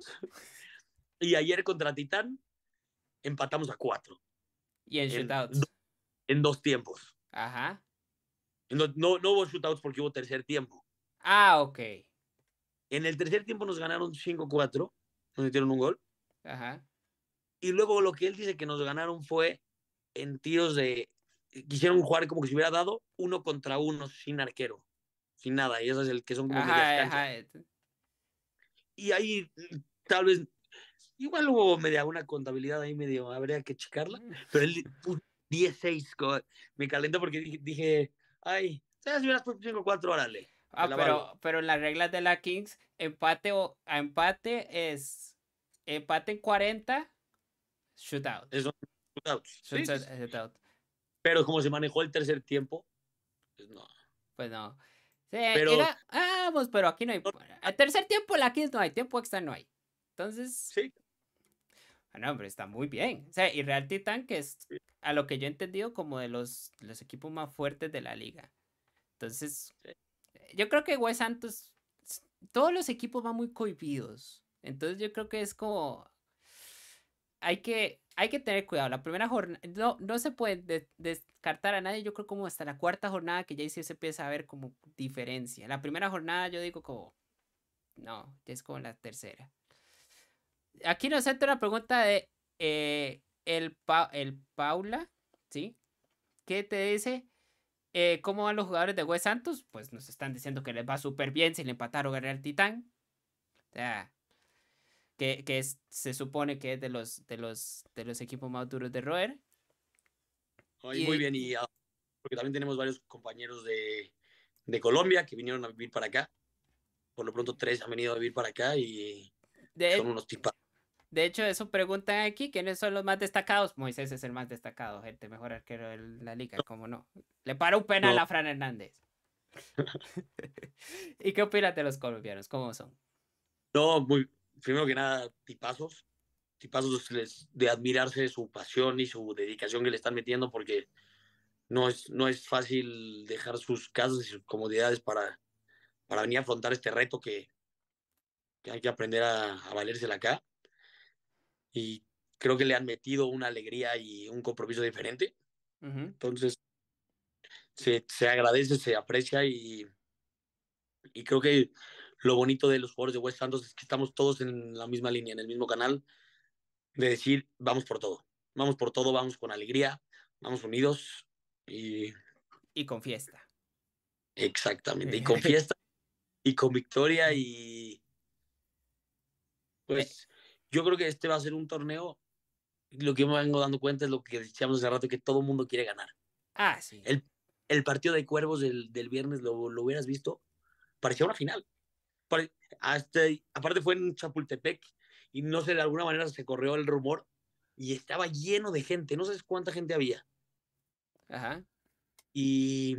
y ayer contra Titán empatamos a cuatro. Y en, shootouts. en dos tiempos. Ajá. No, no, no hubo shootouts porque hubo tercer tiempo. Ah, ok. En el tercer tiempo nos ganaron 5-4, nos metieron un gol. Ajá. Y luego lo que él dice que nos ganaron fue en tiros de. Eh, Quisieron jugar como que se hubiera dado uno contra uno sin arquero, sin nada. Y eso es el que son como. Este. Y ahí tal vez. Igual hubo media una contabilidad ahí medio, habría que checarla. Mm. Pero él, 10 me calentó porque dije, ay, si hubieras puesto 5-4, órale. Ah, pero, pero las reglas de la Kings, empate o a empate es empate en 40 Shootout. Es Pero como se manejó el tercer tiempo, pues no. Pues no. pero, vamos, ah, pues, pero aquí no hay. Al tercer tiempo, la Kings no hay. Tiempo extra no hay. Entonces. Sí. no hombre, está muy bien. O sea, y Real Titan, que es a lo que yo he entendido como de los, los equipos más fuertes de la liga. Entonces, yo creo que igual Santos. Todos los equipos van muy cohibidos. Entonces, yo creo que es como hay que, hay que tener cuidado. La primera jornada, no, no se puede descartar a nadie. Yo creo como hasta la cuarta jornada que ya sí se empieza a ver como diferencia. La primera jornada yo digo como, no, ya es como la tercera. Aquí nos entra una pregunta de eh, el, el Paula, ¿sí? ¿Qué te dice? Eh, ¿Cómo van los jugadores de West Santos? Pues nos están diciendo que les va súper bien si le empataron ganar al Titán. O sea, que, se supone que es de los, de los, de los equipos más duros de Roer. muy bien, y ah, porque también tenemos varios compañeros de, Colombia que vinieron a vivir para acá. Por lo pronto tres han venido a vivir para acá y son unos tipas. De hecho, eso preguntan aquí, ¿quiénes son los más destacados? Moisés es el más destacado, gente, mejor arquero de la liga, como no. Le paró un penal a Fran Hernández. ¿Y qué opinan de los colombianos? ¿Cómo son? No, muy, primero que nada, tipazos, tipazos de admirarse su pasión y su dedicación que le están metiendo, porque no es, no es fácil dejar sus casas y sus comodidades para, para venir a afrontar este reto que, que hay que aprender a, a valérsela acá. Y creo que le han metido una alegría y un compromiso diferente. Entonces, se, se, agradece, se aprecia y, y creo que lo bonito de los jugadores de West Santos es que estamos todos en la misma línea, en el mismo canal, de decir, vamos por todo, vamos por todo, vamos con alegría, vamos unidos y... Y con fiesta. Exactamente, y con fiesta, y con victoria, y... Pues yo creo que este va a ser un torneo, lo que me vengo dando cuenta es lo que decíamos hace rato, que todo el mundo quiere ganar. Ah, sí. El, el partido de Cuervos del, viernes, lo hubieras visto, parecía una final hasta, aparte fue en Chapultepec y no sé, de alguna manera se corrió el rumor y estaba lleno de gente, no sé cuánta gente había. Ajá. Y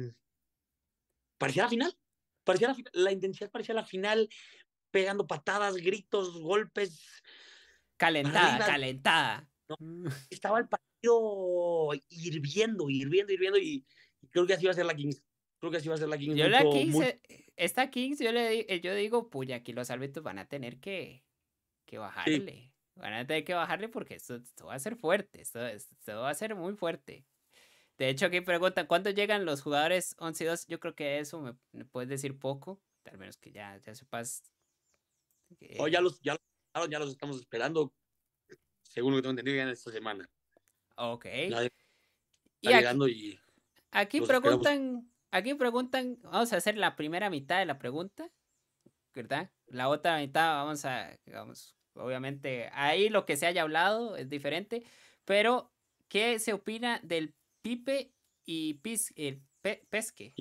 parecía la final, parecía la, intensidad parecía la final, pegando patadas, gritos, golpes. Calentada, calentada. Mm. estaba el partido hirviendo, hirviendo, hirviendo y, creo que así iba a ser la quinta Creo que así va a ser la Kings. Yo la e, esta Kings, yo, le, eh, yo digo, puya, aquí los árbitros van a tener que, bajarle. Van a tener que bajarle porque esto, esto va a ser fuerte, esto, esto, va a ser muy fuerte. De hecho, aquí preguntan, ¿cuándo llegan los jugadores 11 y 2? Yo creo que eso me, puedes decir poco, al menos que ya, ya sepas. Oh, ya los, ya, los estamos esperando, según lo que tengo entendido, ya en esta semana. Ok. y, aquí, preguntan aquí preguntan, vamos a hacer la primera mitad de la pregunta, ¿verdad? La otra mitad vamos a, vamos, obviamente, ahí lo que se haya hablado es diferente, pero ¿qué se opina del pipe y pis, el pesque?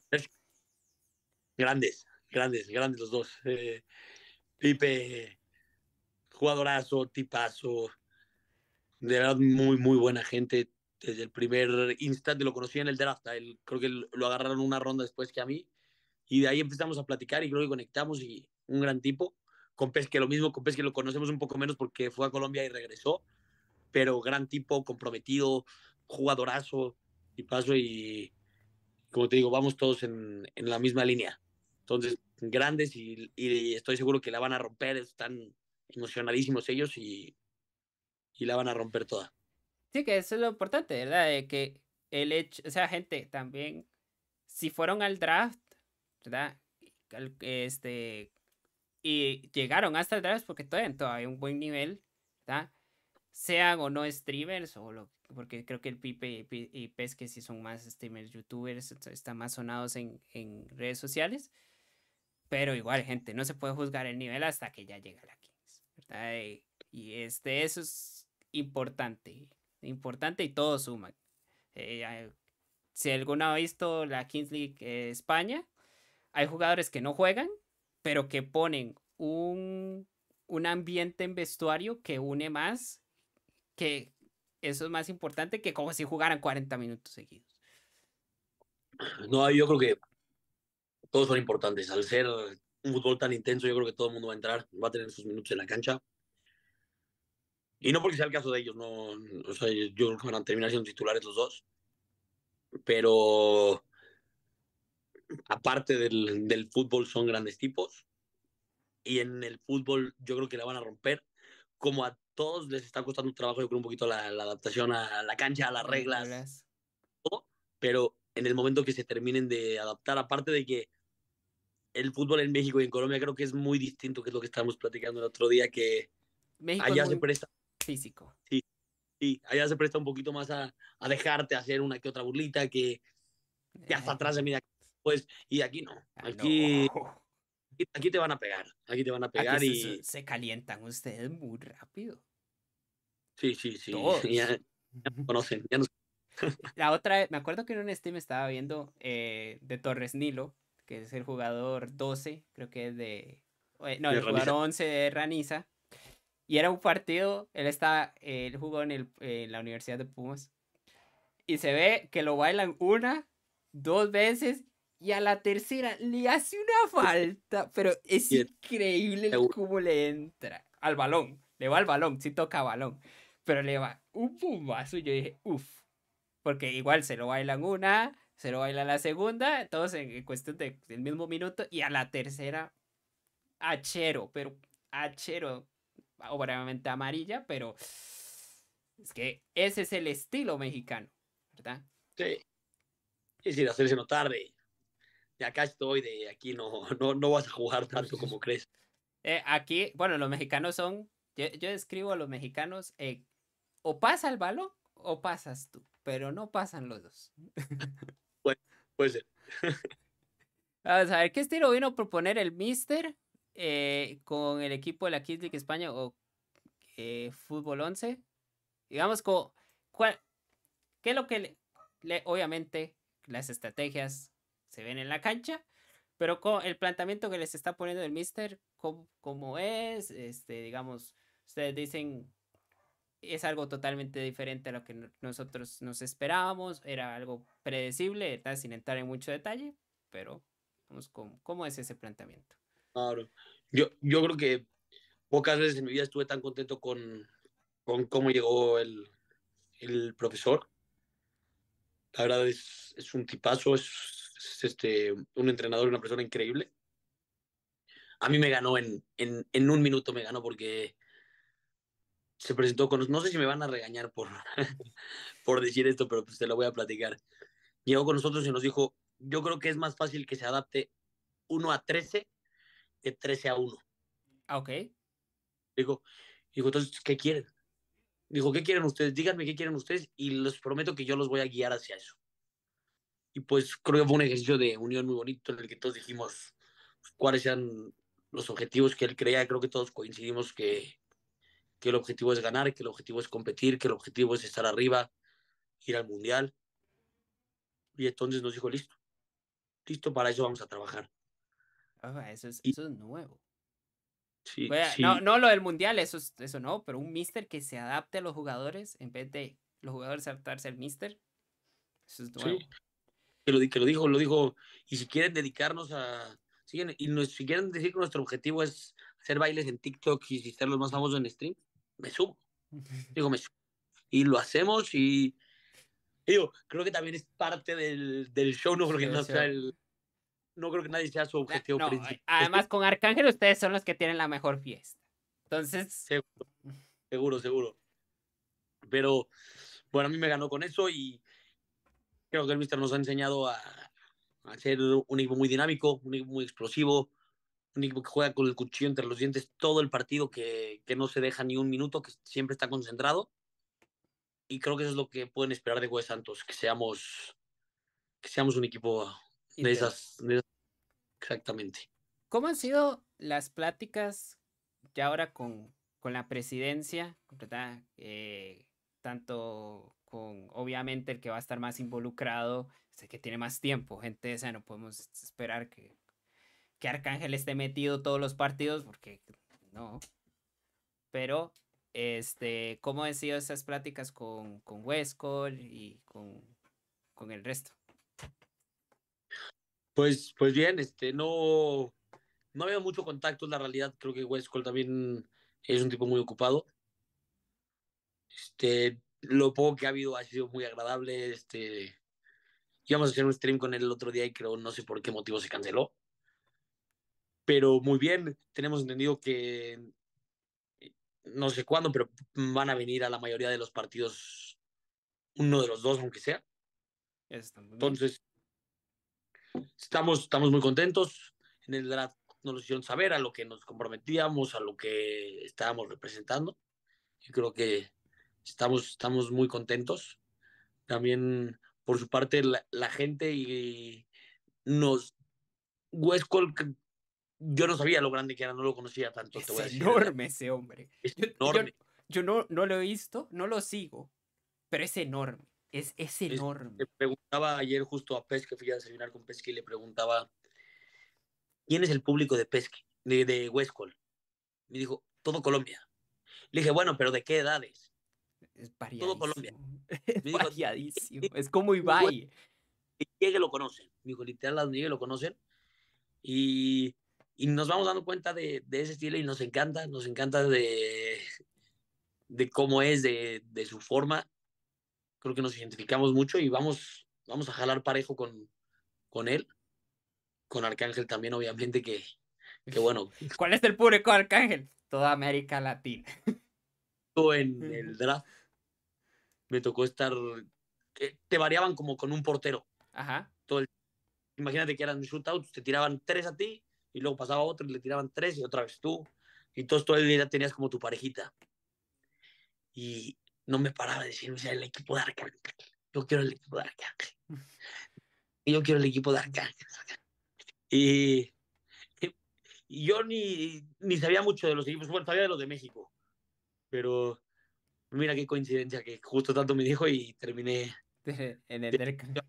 Grandes, grandes, grandes los dos. Eh, pipe, jugadorazo, tipazo, de verdad muy, muy buena gente, desde el primer instante, lo conocí en el draft, creo que lo agarraron una ronda después que a mí, y de ahí empezamos a platicar y creo que conectamos y un gran tipo. Con Pesque lo mismo, con Pesque lo conocemos un poco menos porque fue a Colombia y regresó, pero gran tipo, comprometido, jugadorazo y paso y como te digo, vamos todos en, la misma línea. Entonces, grandes y, estoy seguro que la van a romper, están emocionadísimos ellos y la van a romper toda. Sí, que eso es lo importante, ¿verdad? De que el hecho, o sea, gente, también, si fueron al draft, ¿verdad? Este, y llegaron hasta el draft porque todavía, hay un buen nivel, ¿verdad? Sean o no streamers, o porque creo que el Pipe y Pesque sí son más streamers, youtubers, están más sonados en, redes sociales. Pero igual, gente, no se puede juzgar el nivel hasta que ya llega la Kings ¿verdad? Y este, eso es importante importante y todo suma. Eh, si alguno ha visto la Kings League eh, España, hay jugadores que no juegan, pero que ponen un, un ambiente en vestuario que une más, que eso es más importante que como si jugaran 40 minutos seguidos. No, yo creo que todos son importantes. Al ser un fútbol tan intenso, yo creo que todo el mundo va a entrar, va a tener sus minutos en la cancha. Y no porque sea el caso de ellos, no, o sea, yo creo que van a terminar siendo titulares los dos. Pero aparte del, del fútbol son grandes tipos. Y en el fútbol yo creo que la van a romper. Como a todos les está costando un trabajo, yo creo un poquito la, adaptación a la cancha, a las reglas. Pero en el momento que se terminen de adaptar, aparte de que el fútbol en México y en Colombia creo que es muy distinto que es lo que estábamos platicando el otro día, que allá siempre se presta físico. Sí, sí, allá se presta un poquito más a, dejarte hacer una que otra burlita que, hasta eh. atrás se mira. Pues, y aquí no, ah, aquí, aquí te van a pegar, aquí te van a pegar y... Se, calientan ustedes muy rápido. Sí, sí, sí. Ya, conocen, ya La otra, me acuerdo que en un Steam estaba viendo eh, de Torres Nilo, que es el jugador 12, creo que es de... Eh, no, el jugador 11 de Raniza, y era un partido, él, está eh, él jugó en, el, la Universidad de Pumas. Y se ve que lo bailan una, dos veces y a la tercera le hace una falta, pero es increíble cómo le entra al balón. Le va al balón, si toca balón, pero le va un pumazo Y yo dije, uff, porque igual se lo bailan una, se lo baila la segunda, entonces en, cuestión del mismo minuto, y a la tercera, achero, pero achero obviamente amarilla, pero es que ese es el estilo mexicano, ¿verdad? Sí. Y si sin hacerse notar de, de acá estoy, de aquí no, no, no vas a jugar tanto como crees. Eh, aquí, bueno, los mexicanos son, yo, yo describo a los mexicanos, eh, o pasa el balón o pasas tú, pero no pasan los dos. bueno, puede ser. Vamos a ver qué estilo vino a proponer el Mister. Eh, con el equipo de la Kids League España o eh, Fútbol 11. Digamos, ¿qué es lo que le, obviamente las estrategias se ven en la cancha? Pero con el planteamiento que les está poniendo el mister, ¿cómo, es? Este, digamos, ustedes dicen, es algo totalmente diferente a lo que nosotros nos esperábamos, era algo predecible, sin entrar en mucho detalle, pero vamos, cómo es ese planteamiento? Claro. Yo, yo creo que pocas veces en mi vida estuve tan contento con, con cómo llegó el, el profesor. La verdad es, es un tipazo, es, este, un entrenador, una persona increíble. A mí me ganó en, en, en, un minuto, me ganó porque se presentó con... No sé si me van a regañar por, por decir esto, pero pues, te lo voy a platicar. Llegó con nosotros y nos dijo, yo creo que es más fácil que se adapte uno a 13 13 a 1. Ah, ok. Digo, digo, entonces, ¿qué quieren? dijo ¿qué quieren ustedes? Díganme qué quieren ustedes y les prometo que yo los voy a guiar hacia eso. Y pues creo que fue un ejercicio de unión muy bonito en el que todos dijimos cuáles eran los objetivos que él creía. Creo que todos coincidimos que, que el objetivo es ganar, que el objetivo es competir, que el objetivo es estar arriba, ir al mundial. Y entonces nos dijo, listo, listo, para eso vamos a trabajar. Ah, eso, es, eso es nuevo. No, no, lo del mundial, eso, eso no, pero un mister que se adapte a los jugadores en vez de los jugadores adaptarse al mister, eso es nuevo. Sí. Que, lo, lo dijo, lo dijo, y si quieren dedicarnos a, y nos, si quieren decir que nuestro objetivo es hacer bailes en TikTok y ser los más famosos en stream, me subo Digo, me Y lo hacemos y, digo, creo que también es parte del, del show, ¿no? Porque no, sea, el, no creo que nadie sea su objetivo principal. Además, con Arcángel ustedes son los que tienen la mejor fiesta. Entonces. Seguro, seguro, seguro. Pero bueno, a mí me ganó con eso y creo que el Mister nos ha enseñado a, a ser un equipo muy dinámico, un equipo muy explosivo, un equipo que juega con el cuchillo entre los dientes todo el partido, que, que no se deja ni un minuto, que siempre está concentrado. Y creo que eso es lo que pueden esperar de Juez Santos, que seamos, que seamos un equipo de esas, exactamente. ¿Cómo han sido las pláticas ya ahora con, con la presidencia, eh, tanto con, obviamente, el que va a estar más involucrado, el este, que tiene más tiempo, gente o esa, no podemos esperar que, que Arcángel esté metido todos los partidos, porque no. Pero, este, ¿cómo han sido esas pláticas con, con y con el resto? Pues, pues bien, este, no, no había mucho contacto, en la realidad. Creo que Westcol también es un tipo muy ocupado. Este, lo poco que ha habido ha sido muy agradable. Este, íbamos a hacer un stream con él el otro día y creo, no sé por qué motivo se canceló. Pero muy bien, tenemos entendido que eh, no sé cuándo, pero van a venir a la mayoría de los partidos uno de los dos, aunque sea. Entonces, Estamos, estamos muy contentos. En el draft nos hicieron saber a lo que nos comprometíamos, a lo que estábamos representando. Yo creo que estamos, estamos muy contentos. También, por su parte, la, gente y, nos. Huesco, yo no sabía lo grande que era, no lo conocía tanto. Es enorme ese hombre. Es enorme. Yo, yo, no, no lo he visto, no lo sigo, pero es enorme. Es, es enorme. Le preguntaba ayer justo a Pesque, fui a desayunar con Pesque y le preguntaba, ¿quién es el público de Pesque, de, de Me dijo, todo Colombia. Le dije, bueno, pero ¿de qué edades? Es variadísimo. Todo Colombia. Es dijo, variadísimo. Es como Ibai. Y llegue lo conocen. Me dijo, literal, donde llegue lo conocen. Y, y, nos vamos dando cuenta de, de, ese estilo y nos encanta, nos encanta de, de cómo es, de, de su forma creo que nos identificamos mucho y vamos, vamos a jalar parejo con, con él, con Arcángel también, obviamente, que, que bueno. ¿Cuál es el público Arcángel? Toda América Latina. En el draft me tocó estar, eh, te variaban como con un portero. Ajá. Todo imagínate que eran shootouts, te tiraban tres a ti y luego pasaba otro y le tiraban tres y otra vez tú. Y entonces todo el día tenías como tu parejita. Y, no me paraba de decir, o sea, el equipo de Arcángel, yo quiero el equipo de Arcángel, yo quiero el equipo de Arcángel. Y, yo ni, ni sabía mucho de los equipos, bueno, sabía de los de México, pero mira qué coincidencia que justo tanto me dijo y terminé en el, Arcángel.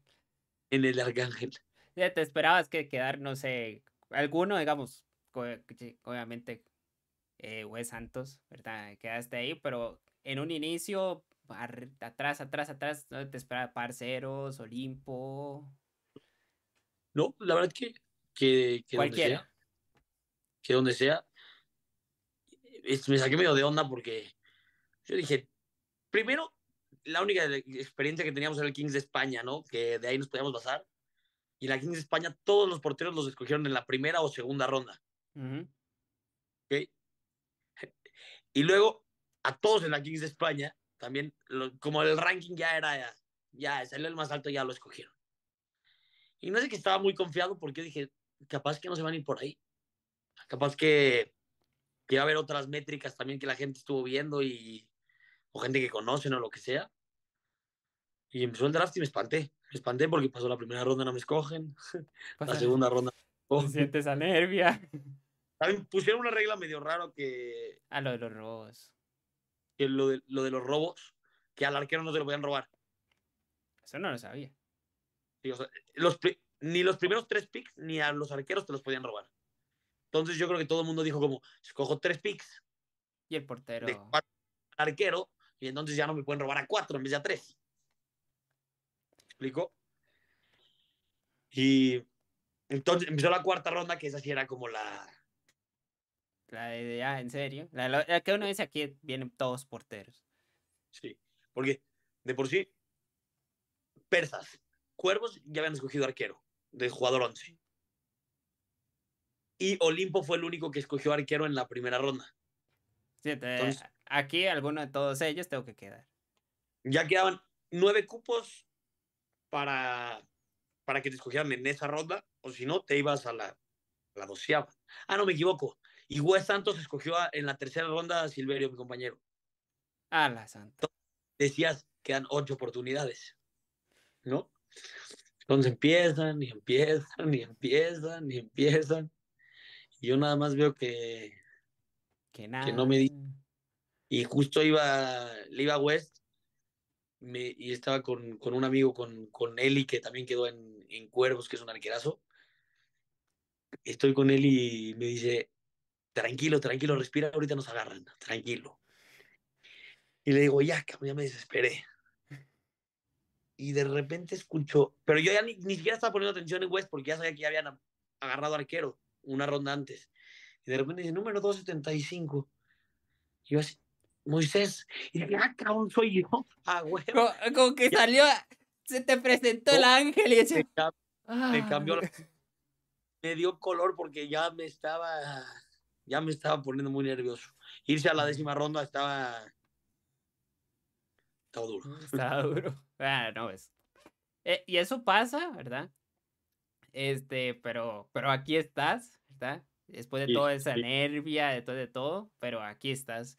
En el Arcángel. Ya te esperabas que quedar, no sé, alguno, digamos, obviamente eh, Santos, ¿verdad? Quedaste ahí, pero en un inicio, atrás, atrás, atrás, ¿Dónde te esperaba Parceros, Olimpo. No, la verdad que, que, que Cualquiera. donde sea, que donde sea, me saqué medio de onda porque yo dije, primero, la única experiencia que teníamos era el Kings de España, ¿no? Que de ahí nos podíamos basar. Y la Kings de España, todos los porteros los escogieron en la primera o segunda ronda. ¿Ok? ¿Okay? Y luego a todos en la Kings de España, también como el ranking ya era, ya salió el más alto, ya lo escogieron. Y no sé que estaba muy confiado porque dije, capaz que no se van a ir por ahí. Capaz que, que a haber otras métricas también que la gente estuvo viendo y, o gente que conocen o lo que sea. Y empezó el draft y me espanté. Me espanté porque pasó la primera ronda, no me escogen. La segunda ronda. me sientes a nervia. Pusieron una regla medio raro que. a ah, lo de los robos lo de, lo de los robos, que al arquero no te lo podían robar. Eso no lo sabía. ni los primeros tres picks ni a los arqueros te los podían robar. Entonces yo creo que todo el mundo dijo como, escojo tres picks. Y el portero. De cuatro, arquero, y entonces ya no me pueden robar a cuatro en vez de a tres. ¿Explico? Y entonces empezó la cuarta ronda, que esa sí era como la, la idea, ah, en serio. La, que uno dice aquí vienen todos porteros. Sí, porque de por sí, persas, cuervos ya habían escogido arquero, del jugador 11. Y Olimpo fue el único que escogió arquero en la primera ronda. Sí, Entonces, aquí alguno de todos ellos tengo que quedar. Ya quedaban nueve cupos para, para que te escogieran en esa ronda, o si no, te ibas a la, a la doceava. Ah, no, me equivoco. Y Wes Santos escogió en la tercera ronda a Silverio, mi compañero. A la santa. Decías, quedan ocho oportunidades, ¿no? Entonces empiezan y empiezan y empiezan y empiezan. Y yo nada más veo que. Que nada. Que no me di. Y justo iba, le iba West y estaba con, con, un amigo, con, con Eli, que también quedó en, en Cuervos, que es un arquerazo. Estoy con él y me dice, tranquilo, tranquilo, respira, ahorita nos agarran, tranquilo. Y le digo, ya, ya me desesperé. Y de repente escucho, pero yo ya ni, siquiera estaba poniendo atención en West porque ya sabía que ya habían agarrado arquero una ronda antes. Y de repente dice, número 275. Y yo así, Moisés. Y dije, ah, cabrón, soy yo. Ah, güey. Como, que salió, se te presentó el ángel y ese. me, ah. cambió, me Me dio color porque ya me estaba ya me estaba poniendo muy nervioso. Irse a la décima ronda estaba. Estaba duro. Estaba duro. Ah, no es. Pues. Eh, y eso pasa, ¿verdad? Este, pero, pero aquí estás, ¿verdad? Después de toda esa nervia, después de todo, pero aquí estás.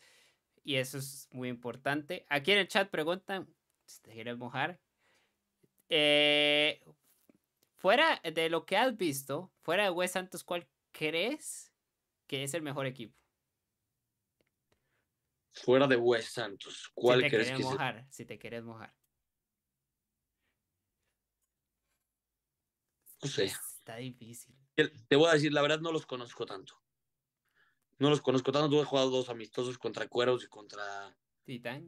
Y eso es muy importante. Aquí en el chat preguntan si te quieres mojar. Eh, fuera de lo que has visto, fuera de Wes Santos, ¿cuál crees que es el mejor equipo? Fuera de West Santos, ¿cuál si te quieres mojar, Si te quieres mojar. No sé. Está difícil. Te voy a decir, la verdad no los conozco tanto. No los conozco tanto. Tuve jugado dos amistosos contra Cueros y contra Titán.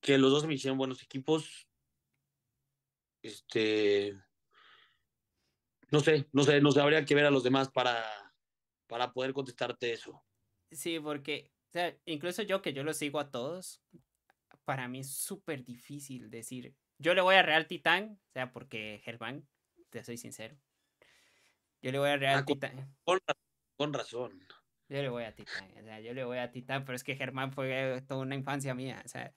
Que los dos me hicieron buenos equipos. Este no sé, no sé, nos habría que ver a los demás para, para poder contestarte eso. Sí, porque o sea, incluso yo que yo lo sigo a todos, para mí es súper difícil decir, yo le voy a Real Titán, o sea, porque Germán, te soy sincero, yo le voy a Real ah, Titán. Con, razón. Yo le voy a Titán, o sea, yo le voy a Titán, pero es que Germán fue toda una infancia mía, o sea.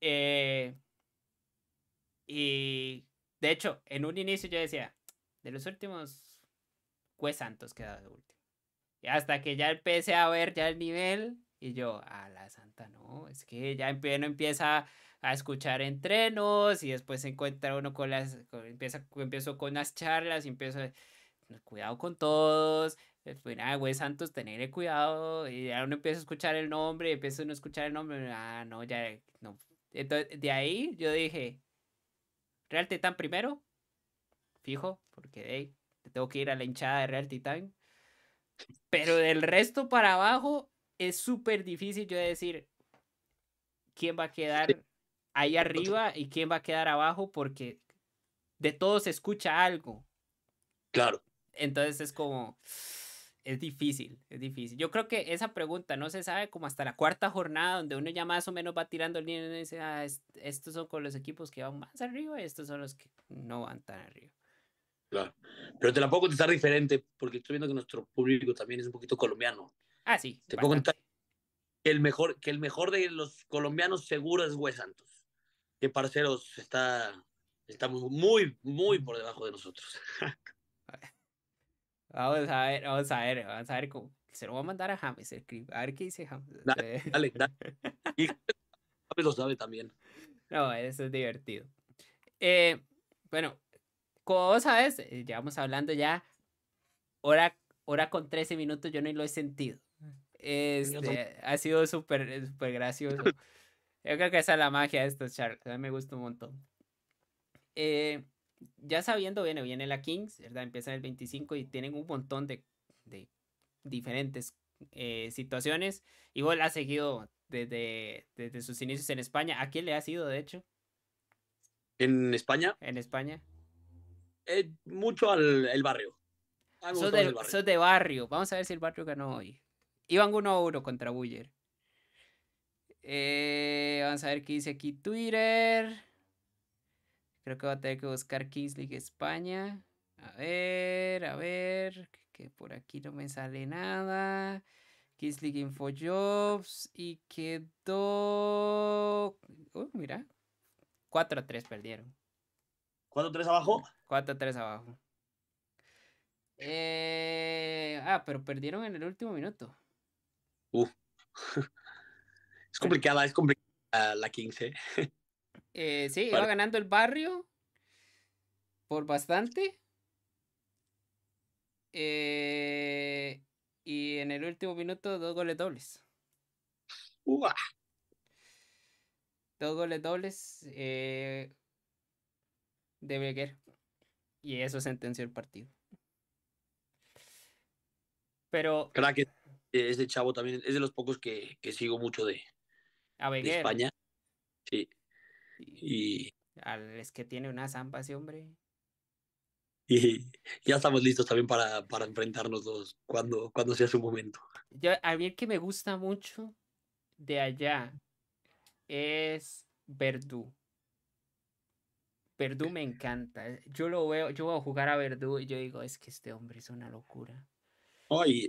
Eh, y de hecho, en un inicio yo decía, de los últimos, pues Santos quedado de último. Y hasta que ya empecé a ver ya el nivel y yo, a la santa, no, es que ya uno empieza a escuchar entrenos y después se encuentra uno con las, empieza, empiezo con las charlas y empiezo, cuidado con todos, pues nada, güey, Santos, tener cuidado. Y ya uno empieza a escuchar el nombre, y empieza uno a escuchar el nombre. Ah, no, ya, no. Entonces, de ahí yo dije, Real tan primero, fijo, porque tengo que ir a la hinchada de Real Titan. Pero del resto para abajo es súper difícil yo decir quién va a quedar ahí arriba y quién va a quedar abajo, porque de todos se escucha algo. Claro. Entonces es como, es difícil, es difícil. Yo creo que esa pregunta no se sabe como hasta la cuarta jornada, donde uno ya más o menos va tirando el y dice, ah, estos son con los equipos que van más arriba y estos son los que no van tan arriba. Claro. Pero te la puedo contestar diferente, porque estoy viendo que nuestro público también es un poquito colombiano. Ah, sí. Te puedo contar que el mejor, que el mejor de los colombianos seguro es Güey Santos. Que parceros está, estamos muy, muy por debajo de nosotros. vamos a ver, vamos a ver, vamos a ver cómo. Se lo voy a mandar a James A ver qué dice James. Dale, dale, Y James lo sabe también. No, eso es divertido. Eh, bueno, como sabes, eh, llevamos hablando ya hora, hora con 13 minutos, yo no lo he sentido. Mm. Este, ha sido súper eh, super gracioso. Yo creo que esa es la magia de estos charlas. me gusta un montón. Eh, ya sabiendo, viene, viene la Kings, ¿verdad? en el 25 y tienen un montón de, diferentes situaciones. Y ha seguido desde, desde sus inicios en España. ¿A quién le ha sido de hecho? ¿En España? En España. Eh, mucho al el barrio. Sos de, barrio. de, barrio. Vamos a ver si el barrio ganó hoy. Iban 1 a 1 contra Buller. Eh, vamos a ver qué dice aquí Twitter. Creo que va a tener que buscar Kings League España. A ver, a ver. Que por aquí no me sale nada. Kings League Info Jobs. Y quedó. Uy, mira. 4 a 3 perdieron. 4 tres abajo? Cuatro tres abajo. Eh, ah, pero perdieron en el último minuto. es complicada, es complicada la 15. Eh, sí, iba ganando el barrio por bastante. Eh, y en el último minuto, dos goles dobles. Dos goles dobles. Eh, de Beguer. y eso sentenció el partido. Pero. que ese chavo también es de los pocos que, sigo mucho de, España. Sí. Y. es que tiene una zampa ese hombre. Y ya estamos listos también para, para enfrentarnos los, cuando, cuando sea su momento. Yo, alguien que me gusta mucho de allá es Verdú. Verdú me encanta. Eh, yo lo veo, yo voy a jugar a Verdú y yo digo, es que este hombre es una locura. Ay,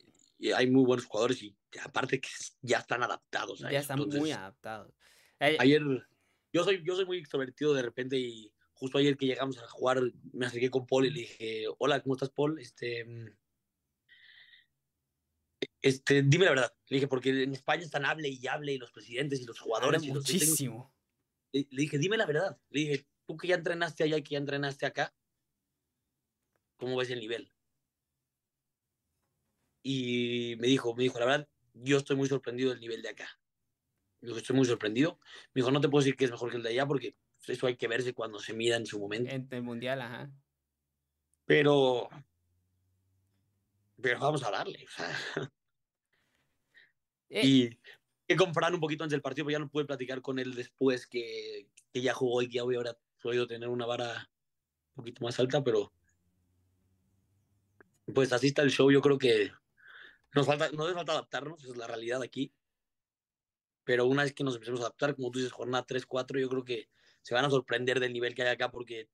hay muy buenos jugadores y aparte que ya están adaptados. ya están muy adaptados. Eh, ayer, yo soy, yo soy muy extrovertido de repente y justo ayer que llegamos a jugar, me acerqué con Paul y le dije, hola, ¿cómo estás, Paul? Este, mm, este, dime la verdad. Le dije, porque en España están hable y hable y los presidentes y los jugadores. muchísimo. le, dije, dime la verdad. Le dije, tú que ya entrenaste allá y que ya entrenaste acá, ¿cómo ves el nivel? Y me dijo, me dijo, la verdad, yo estoy muy sorprendido del nivel de acá. yo estoy muy sorprendido. Me dijo, no te puedo decir que es mejor que el de allá porque eso hay que verse cuando se mira en su momento. En el mundial, ajá. Pero, pero vamos a hablarle. Eh. Y que comprar un poquito antes del partido, porque ya no pude platicar con él después que, que ya jugó y que ahora podido tener una vara un poquito más alta, pero pues así está el show. Yo creo que nos falta, nos falta adaptarnos, es la realidad aquí. Pero una vez que nos empecemos a adaptar, como tú dices, jornada 3-4, yo creo que se van a sorprender del nivel que hay acá porque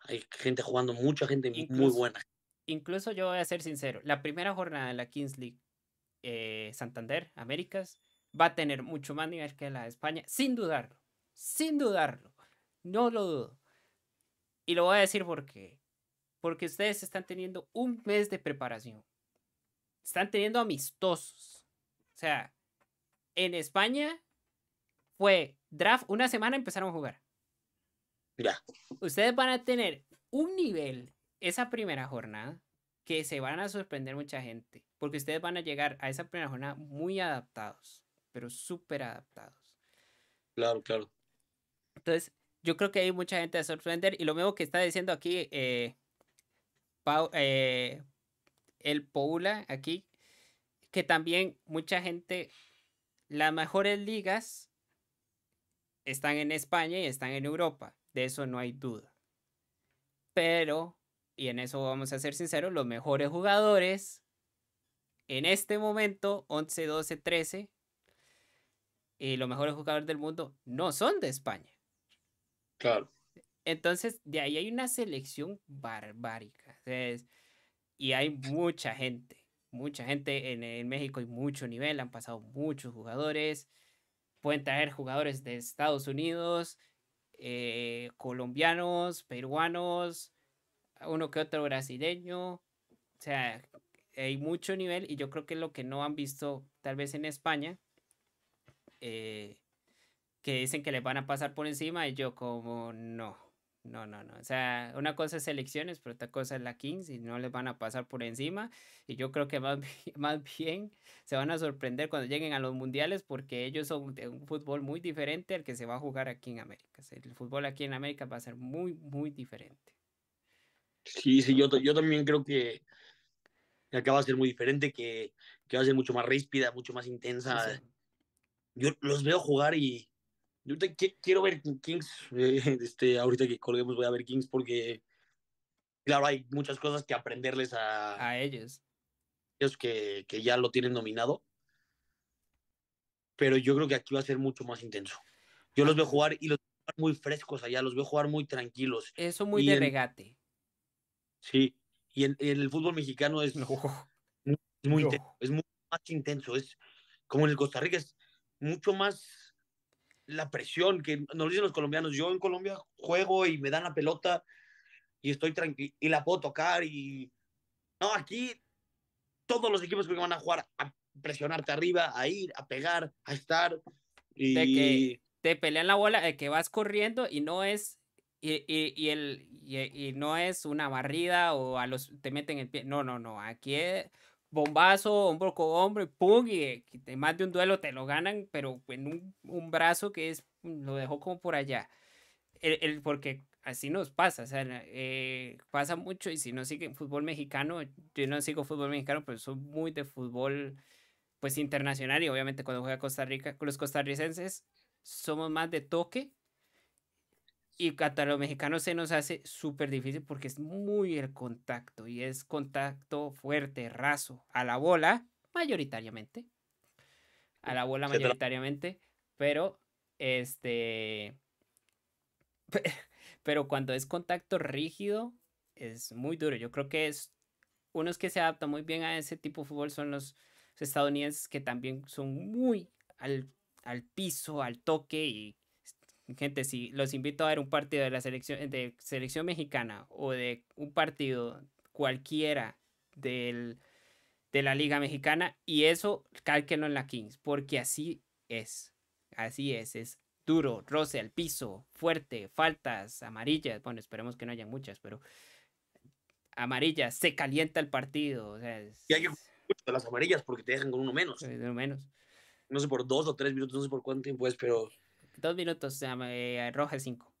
hay gente jugando, mucha gente muy buena. Incluso yo voy a ser sincero, la primera jornada de la Kings League eh, Santander, Américas, va a tener mucho más nivel que la de España, sin dudarlo, sin dudarlo. No lo dudo. Y lo voy a decir por qué. Porque ustedes están teniendo un mes de preparación. Están teniendo amistosos. O sea, en España fue draft, una semana empezaron a jugar. mira Ustedes van a tener un nivel esa primera jornada que se van a sorprender mucha gente. Porque ustedes van a llegar a esa primera jornada muy adaptados, pero súper adaptados. Claro, claro. Entonces, yo creo que hay mucha gente a sorprender y lo mismo que está diciendo aquí eh, eh, el Poula aquí, que también mucha gente, las mejores ligas están en España y están en Europa, de eso no hay duda. Pero, y en eso vamos a ser sinceros, los mejores jugadores en este momento, 11, 12, 13, y los mejores jugadores del mundo no son de España Claro. Entonces, de ahí hay una selección barbárica. y hay mucha gente, mucha gente en, México y mucho nivel, han pasado muchos jugadores. Pueden traer jugadores de Estados Unidos, eh, colombianos, peruanos, uno que otro brasileño. O sea, hay mucho nivel y yo creo que lo que no han visto tal vez en España eh, que dicen que les van a pasar por encima y yo como no, no, no, no. O sea, una cosa es selecciones, pero otra cosa es la Kings y no les van a pasar por encima. Y yo creo que más, más bien se van a sorprender cuando lleguen a los mundiales porque ellos son de un fútbol muy diferente al que se va a jugar aquí en América. el fútbol aquí en América va a ser muy, muy diferente. Sí, sí, yo, yo también creo que, acá va a ser muy diferente, que, que va a ser mucho más ríspida, mucho más intensa. Yo los veo jugar y, yo quiero ver Kings. este, ahorita que colguemos voy a ver Kings porque, claro, hay muchas cosas que aprenderles a, a ellos. Ellos que, que ya lo tienen nominado Pero yo creo que aquí va a ser mucho más intenso. Yo los veo jugar y los veo muy frescos allá, los veo jugar muy tranquilos. Eso muy de regate. Sí, y en, el fútbol mexicano es, muy intenso, es muy más intenso, es como en el Costa Rica, es mucho más la presión que nos dicen los colombianos. Yo en Colombia juego y me dan la pelota y estoy tranquilo y la puedo tocar y no, aquí todos los equipos que van a jugar a presionarte arriba, a ir, a pegar, a estar y de que te pelean la bola, de que vas corriendo y no es y, y, el, y, no es una barrida o a los te meten el pie. No, no, no. Aquí es, bombazo, hombro con hombro, y pum, y más eh, de un duelo te lo ganan, pero en un, brazo que es, mm, lo dejó como por allá. El, porque así nos pasa, o sea, eh, pasa mucho, y si no siguen fútbol mexicano, yo no sigo fútbol mexicano, pero soy muy de fútbol, pues internacional, y obviamente cuando juega Costa Rica, con los costarricenses somos más de toque y a los se nos hace súper difícil porque es muy el contacto y es contacto fuerte, raso, a la bola, mayoritariamente. A la bola mayoritariamente, pero este... Pero cuando es contacto rígido, es muy duro. Yo creo que es unos que se adaptan muy bien a ese tipo de fútbol son los estadounidenses que también son muy al, al piso, al toque y gente, si los invito a ver un partido de la selección, de selección mexicana o de un partido cualquiera del, de la Liga Mexicana, y eso cálquenlo en la Kings, porque así es. Así es, es duro, roce al piso, fuerte, faltas, amarillas. Bueno, esperemos que no haya muchas, pero amarillas, se calienta el partido. O sea, y hay que de las amarillas porque te dejan con uno menos. Uno menos. No sé por dos o tres minutos, no sé por cuánto tiempo es, pero Dos minutos, se llama, eh, roja cinco.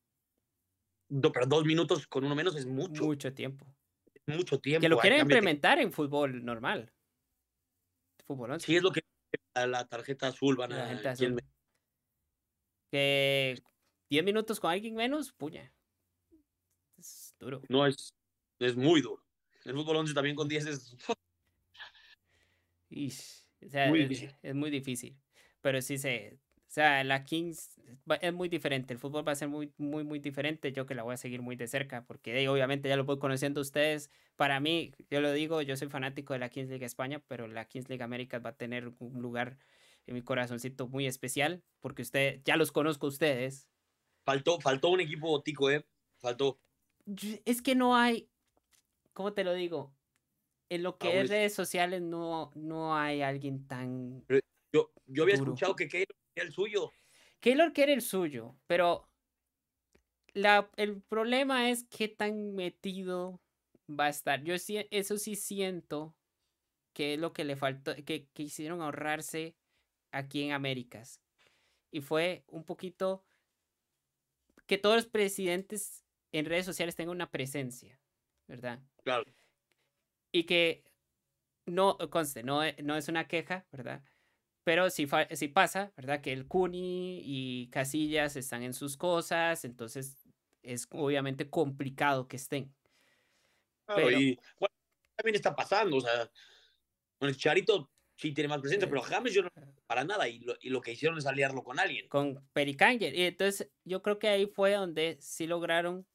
pero dos minutos con uno menos es mucho. Mucho tiempo. Mucho tiempo. Que lo quieren implementar en fútbol normal. Fútbol 11. Sí, es lo que la tarjeta azul van a... Que diez minutos con alguien menos, puña. Es duro. No, es, es muy duro. El fútbol 11 también con 10 es... muy es, es, muy difícil. Pero sí se, o sea, la Kings es muy diferente, el fútbol va a ser muy, muy, muy diferente, yo que la voy a seguir muy de cerca, porque obviamente ya lo voy conociendo ustedes. Para mí, yo lo digo, yo soy fanático de la Kings League España, pero la Kings League América va a tener un lugar en mi corazoncito muy especial, porque usted, ya los conozco a ustedes. Faltó, faltó un equipo tico, ¿eh? Faltó. Es que no hay, ¿cómo te lo digo? En lo ah, que es redes sociales no, no hay alguien tan... Yo, yo había escuchado que Keylor el suyo. Keylor quiere el suyo, pero la, el problema es qué tan metido va a estar. Yo sí, eso sí siento que es lo que le faltó, que quisieron ahorrarse aquí en Américas. Y fue un poquito que todos los presidentes en redes sociales tengan una presencia, ¿verdad? Claro. Y que no, conste, no, no es una queja, ¿verdad? Pero si, si pasa, ¿verdad? Que el Cuni y Casillas están en sus cosas, entonces es obviamente complicado que estén. también está pasando, o sea, con el Charito sí tiene más presencia, pero James yo no para nada, y lo, y lo que hicieron es aliarlo con alguien. Con Pericanger y entonces yo creo que ahí fue donde sí lograron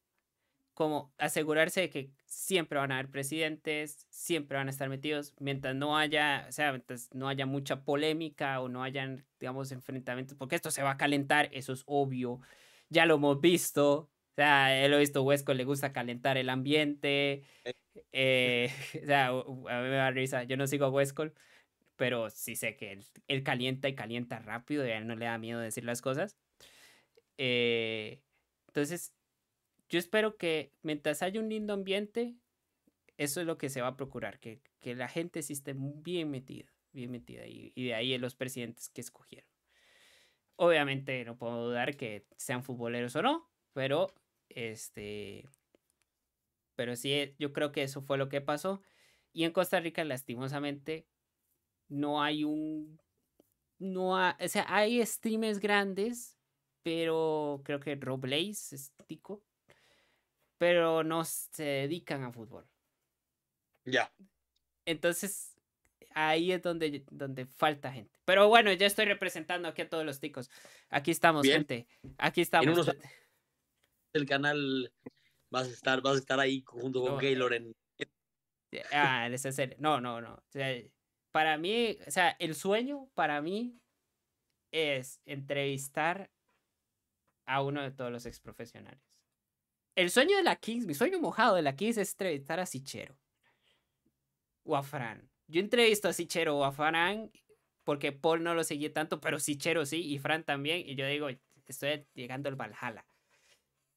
como asegurarse de que siempre van a haber presidentes, siempre van a estar metidos, mientras no haya, sea, no haya mucha polémica o no hayan, digamos, enfrentamientos, porque esto se va a calentar, eso es obvio, ya lo hemos visto, o sea, lo he visto, Huesco le gusta calentar el ambiente, eh. Eh, o sea, a mí me da risa, yo no sigo a Huesco, pero sí sé que él, calienta y calienta rápido y a él no le da miedo decir las cosas. Eh, entonces, yo espero que mientras haya un lindo ambiente, eso es lo que se va a procurar, que, la gente sí esté bien metida, bien metida, y, de ahí los presidentes que escogieron. Obviamente no puedo dudar que sean futboleros o no, pero este, pero sí, eh, yo creo que eso fue lo que pasó. Y en Costa Rica, lastimosamente, no hay un, no ha, o sea, hay streams grandes, pero creo que Roblaze es tico pero no se dedican a fútbol. Ya. Entonces, ahí es donde, donde falta gente. Pero bueno, ya estoy representando aquí a todos los ticos. Aquí estamos, gente. Aquí estamos. El canal vas a estar, vas a estar ahí junto con no, Ah, en esa No, no, no. para mí, o sea, el sueño para mí es entrevistar a uno de todos los exprofesionales. El sueño de la Kings, mi sueño mojado de la Kings es entrevistar a Sichero. O a Fran. Yo entrevisto a Sichero o a Fran porque Paul no lo seguía tanto, pero Sichero sí, y Fran también. Y yo digo, estoy llegando al Valhalla.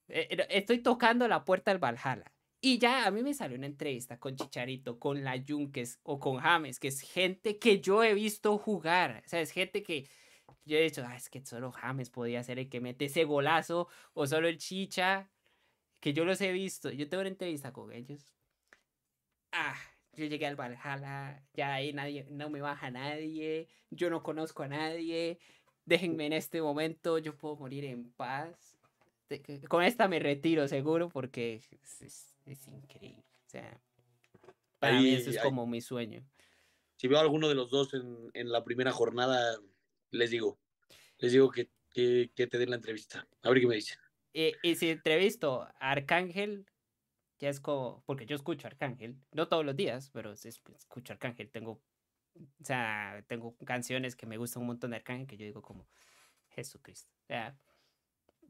Eh, eh, estoy tocando la puerta al Valhalla. Y ya a mí me salió una entrevista con Chicharito, con la Junques o con James, que es gente que yo he visto jugar. O sea, es gente que yo he dicho, ah, es que solo James podía ser el que mete ese golazo o solo el Chicha que yo los he visto, yo tengo una entrevista con ellos. Ah, yo llegué al Valhalla, ya ahí nadie, no me baja nadie, yo no conozco a nadie, déjenme en este momento, yo puedo morir en paz. Con esta me retiro seguro porque es, increíble. para mí eso es como mi sueño. Si veo a alguno de los dos en, en la primera jornada, les digo, les digo que, te den la entrevista. A ver qué me dicen. Eh, y, si entrevisto a Arcángel, ya es como, porque yo escucho a Arcángel, no todos los días, pero escucho a Arcángel, tengo, o sea, tengo canciones que me gustan un montón de Arcángel que yo digo como, Jesucristo.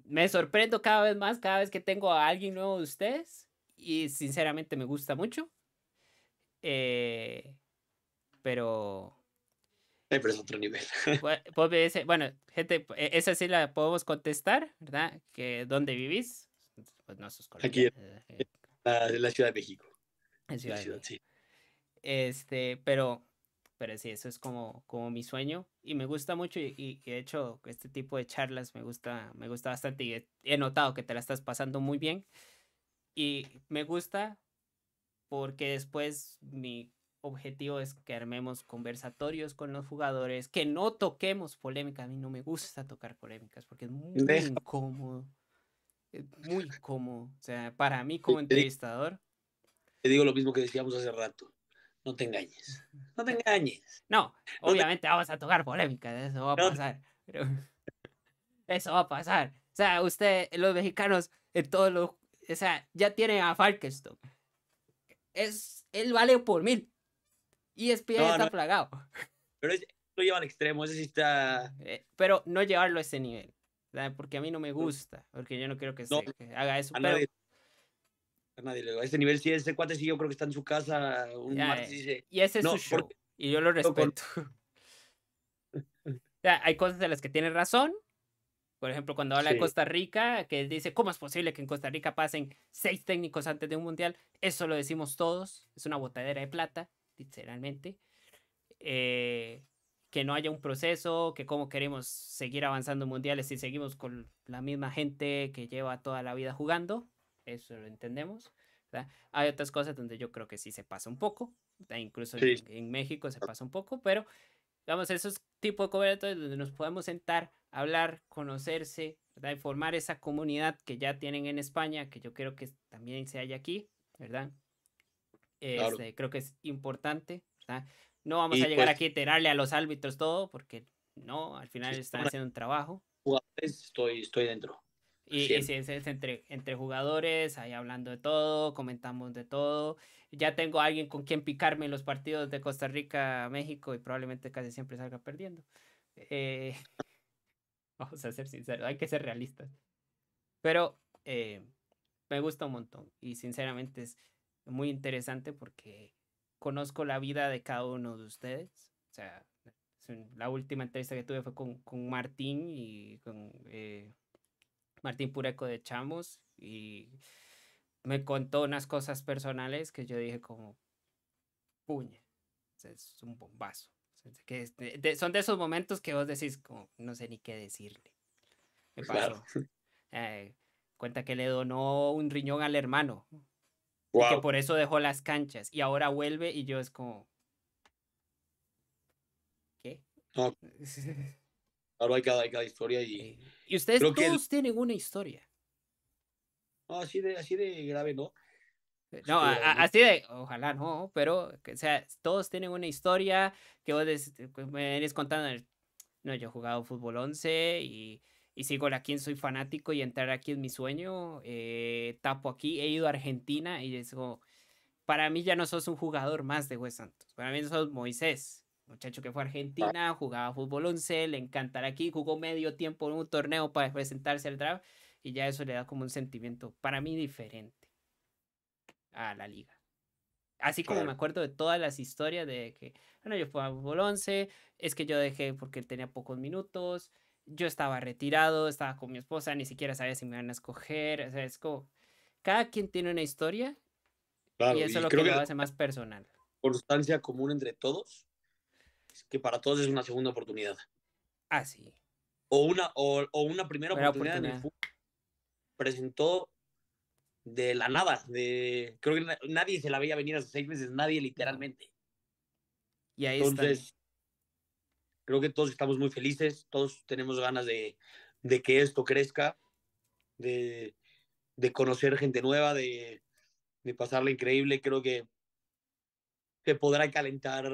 me sorprendo cada vez más, cada vez que tengo a alguien nuevo de ustedes, y sinceramente me gusta mucho. Eh, pero pero es otro nivel. Pues, bueno, gente, pues, e-, esa sí la podemos contestar, ¿verdad? Que dónde vivís. Pues no, sus Aquí, en la, Ciudad de México. En Ciudad, la ciudad de México. Sí. Este, pero, pero sí, eso es como, como mi sueño. Y me gusta mucho, y, y, de hecho, este tipo de charlas me gusta, me gusta bastante. Y he, he notado que te la estás pasando muy bien. Y me gusta porque después mi objetivo es que armemos conversatorios con los jugadores, que no toquemos polémica. A mí no me gusta tocar polémicas porque es muy incómodo. Es muy incómodo. O sea, para mí como entrevistador. Te digo lo mismo que decíamos hace rato. No te engañes. No te engañes. No, obviamente vamos a tocar polémicas. Eso va a pasar. Eso va a pasar. O sea, usted, los mexicanos, en todos los. O sea, ya tiene a esto Es, él vale por mil. Y ESPN está flagado plagado. Pero es, lleva al extremo, eso sí está. Eh, pero no llevarlo a ese nivel. Porque a mí no me gusta. Porque yo no quiero que, haga eso. A, nadie, a nadie le A este nivel sí, ese cuate sí, yo creo que está en su casa un eh, y ese es su show. Y yo lo respeto. o sea, hay cosas de las que tiene razón, por ejemplo, cuando habla de Costa Rica, que dice, ¿cómo es posible que en Costa Rica pasen seis técnicos antes de un mundial? Eso lo decimos todos, es una botadera de plata literalmente, eh, que no haya un proceso, que cómo queremos seguir avanzando mundiales si seguimos con la misma gente que lleva toda la vida jugando, eso lo entendemos. ¿verdad? Hay otras cosas donde yo creo que sí se pasa un poco, e incluso en, México se pasa un poco, pero vamos, esos tipos de cobertores donde nos podemos sentar, hablar, conocerse, ¿verdad? Y formar esa comunidad que ya tienen en España, que yo creo que también se haya aquí, ¿verdad? Este, creo que es importante. No vamos a llegar pues aquí a iterarle a los árbitros todo, porque no, al final están haciendo un trabajo. estoy, estoy dentro. Y, es, entre, entre jugadores, ahí hablando de todo, comentamos de todo. Ya tengo a alguien con quien picarme en los partidos de Costa Rica, México, y probablemente casi siempre salga perdiendo. Eh, vamos a ser sinceros, hay que ser realistas. Pero eh, me gusta un montón. Y sinceramente es, muy interesante porque conozco la vida de cada uno de ustedes. O sea, la última entrevista que tuve fue con, con Martín y con eh, Martín Pureco de Chamos y me contó unas cosas personales que yo dije como puña, es un bombazo. son de esos momentos que vos decís como no sé ni qué decirle. Me pasó. Claro. Eh, cuenta que le donó un riñón al hermano por eso dejó las canchas. Y ahora vuelve y yo es como. ¿Qué? No. Claro, hay cada, historia y. Eh, y ustedes todos tienen una historia. No, así de, así de grave, ¿no? Eh, pues no, así de, ojalá no, pero, o sea, todos tienen una historia que vos me eres contando. No, yo he jugado fútbol 11 y y sigo la quien soy fanático y entrar aquí es mi sueño, eh, tapo aquí, he ido a Argentina y digo, para mí ya no sos un jugador más de Juez Santos, para mí sos Moisés, muchacho que fue a Argentina, jugaba fútbol 11, le encantará aquí, jugó medio tiempo en un torneo para presentarse al draft y ya eso le da como un sentimiento para mí diferente a la liga. Así como me acuerdo de todas las historias de que, bueno, yo fui a fútbol 11, es que yo dejé porque tenía pocos minutos, yo estaba retirado, estaba con mi esposa, ni siquiera sabía si me iban a escoger. O sea, es como, cada quien tiene una historia claro, y eso es lo que lo hace más personal. Constancia común entre todos, es que para todos es una segunda oportunidad. Ah, sí. O una, o, una primera oportunidad, En el fútbol. Presentó de la nada, de creo que nadie se la veía venir hace seis meses, nadie literalmente. Y ahí Entonces, Creo que todos estamos muy felices, todos tenemos ganas de, de que esto crezca, de, de conocer gente nueva, de, de pasarla increíble. Creo que, se podrá calentar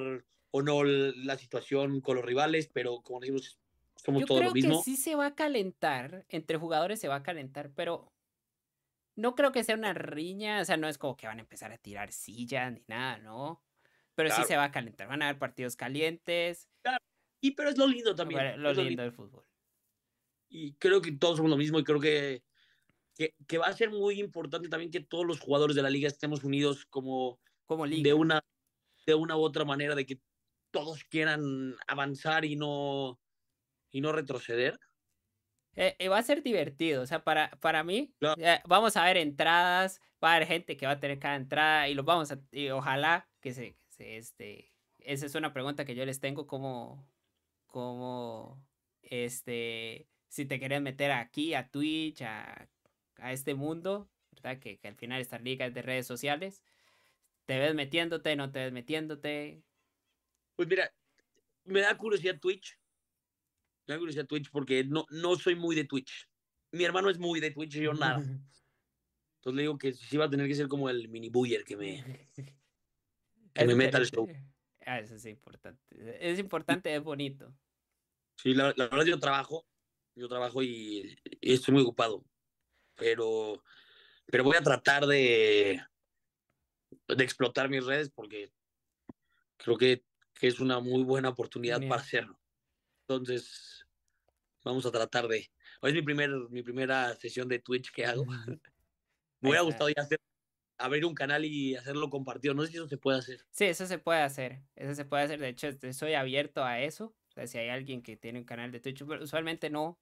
o no la situación con los rivales, pero como decimos, somos Yo todos lo mismo. Que sí se va a calentar, entre jugadores se va a calentar, pero no creo que sea una riña, o sea, no es como que van a empezar a tirar sillas ni nada, ¿no? Pero sí se va a calentar, van a haber partidos calientes. Claro. Y pero es lo lindo también. lo, lindo del fútbol. Y creo que todos somos lo mismo y creo que, que, va a ser muy importante también que todos los jugadores de la liga estemos unidos como, como liga. De, una, de una u otra manera, de que todos quieran avanzar y no, y no retroceder. Eh, eh va a ser divertido, o sea, para, para mí, eh, vamos a ver entradas, va a haber gente que va a tener cada entrada y los vamos a, ojalá que se, este, esa es una pregunta que yo les tengo, como como este, si te quieres meter aquí a Twitch, a, este mundo, ¿verdad? Que, al final estas es de redes sociales, te ves metiéndote, no te ves metiéndote. Pues mira, me da curiosidad Twitch. Me da curiosidad Twitch porque no, no soy muy de Twitch. Mi hermano es muy de Twitch, yo nada. Entonces le digo que sí va a tener que ser como el mini Buyer que me, que me meta al show. Ah, eso es importante. Es importante, es bonito. Sí, la, verdad yo trabajo, yo trabajo y, estoy muy ocupado, pero, pero voy a tratar de, de explotar mis redes porque creo que, que es una muy buena oportunidad para hacerlo. Entonces, vamos a tratar de... Hoy es mi, primer, mi primera sesión de Twitch que hago. Me hubiera gustado ya hacer abrir un canal y hacerlo compartido. No sé si eso se puede hacer. Sí, eso se puede hacer. Eso se puede hacer. De hecho, estoy abierto a eso si hay alguien que tiene un canal de Twitch, usualmente no,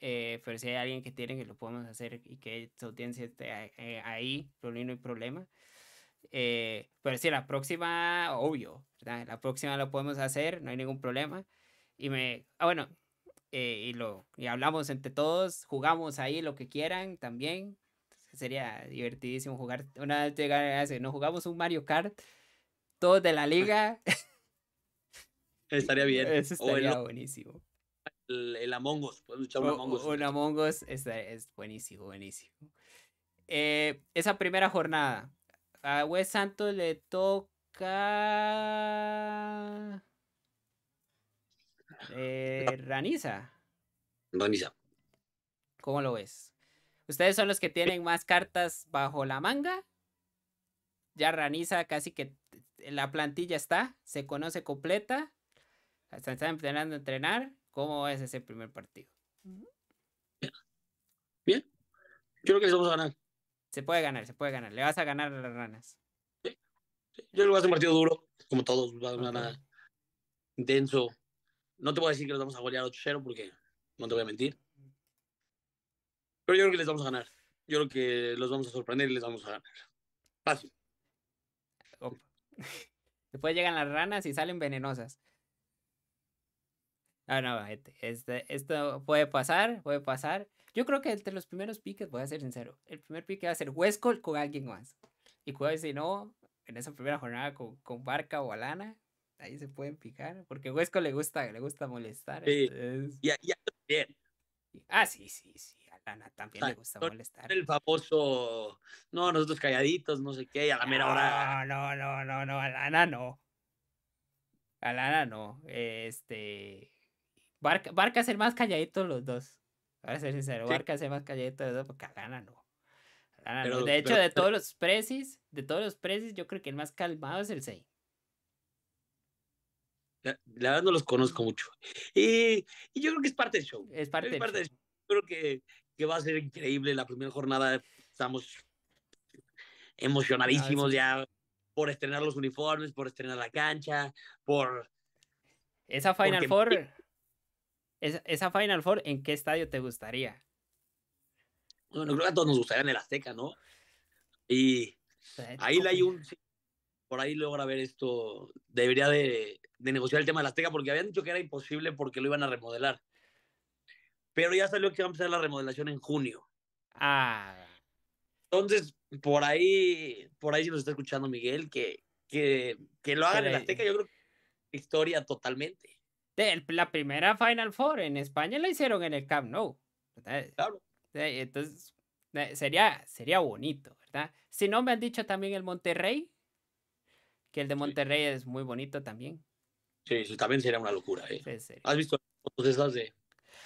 eh, pero si hay alguien que tiene que lo podemos hacer y que su audiencia esté eh, eh, ahí, no hay problema. pero si la próxima, obvio, La próxima lo podemos hacer, no hay ningún problema. Y me, ah, bueno, y lo y hablamos entre todos, jugamos ahí lo que quieran también. Sería divertidísimo jugar. Una vez llegar a jugamos un Mario Kart, todos de la ah. liga. Estaría bien. estaría buenísimo. El, amongos Among Us, un Among es, buenísimo, buenísimo. Eh, esa primera jornada. A Wes Santos le toca. Eh, Raniza. Raniza. ¿Cómo lo ves? Ustedes son los que tienen más cartas bajo la manga. Ya Raniza casi que eh, la plantilla está, se conoce completa se está entrenando a entrenar, ¿cómo es ese primer partido? Bien, Yo creo que les vamos a ganar. Se puede ganar, se puede ganar. Le vas a ganar a las ranas. Sí. Yo creo que a ser un partido duro, como todos, va a ganar. No te voy a decir que los vamos a golear 8-0 porque no te voy a mentir. Pero yo creo que les vamos a ganar. Yo creo que los vamos a sorprender y les vamos a ganar. Fácil. Después llegan las ranas y salen venenosas. Ah, no, este, esto puede pasar, puede pasar. Yo creo que entre los primeros piques, voy a ser sincero, el primer pique va a ser Huesco con alguien más. Y cuidado pues, si no, en esa primera jornada con, Barca o Alana, ahí se pueden picar, porque Huesco le gusta, le gusta molestar. Sí, y, a, también. Ah, sí, sí, sí, Alana también le gusta molestar. El famoso, no, nosotros calladitos, no sé qué, y a la mera no, hora. No, no, no, no, Alana no. Alana no, este Barca, Barca es el más calladito los dos. Para ser sincero, Barca es el más calladito de los dos porque gana, no. De hecho, de todos los precis, de todos los precis, yo creo que el más calmado es el 6. La, verdad no los conozco mucho. Y, yo creo que es parte del show. Es parte, del show. Creo que, que va a ser increíble. La primera jornada estamos ah, emocionadísimos ya por estrenar los uniformes, por estrenar la cancha, por... Esa Final Four, esa, Final Four, ¿en qué estadio te gustaría? Bueno, creo que a todos nos gustaría en el Azteca, ¿no? Y pues, ahí le hay un... Por ahí logra ver esto. Debería de, negociar el tema del Azteca porque habían dicho que era imposible porque lo iban a remodelar. Pero ya salió que iba a empezar la remodelación en junio. Ah. Entonces, por ahí, por ahí si nos está escuchando Miguel, que, que, lo hagan en el Azteca, eh. yo creo que historia totalmente la primera Final Four en España la hicieron en el Camp Nou. Claro. Entonces, eh, sería, sería bonito, ¿verdad? Si no, me han dicho también el Monterrey, que el de Monterrey es muy bonito también. Sí, también sería una locura, ¿eh? ¿Has visto fotos fotos esas de,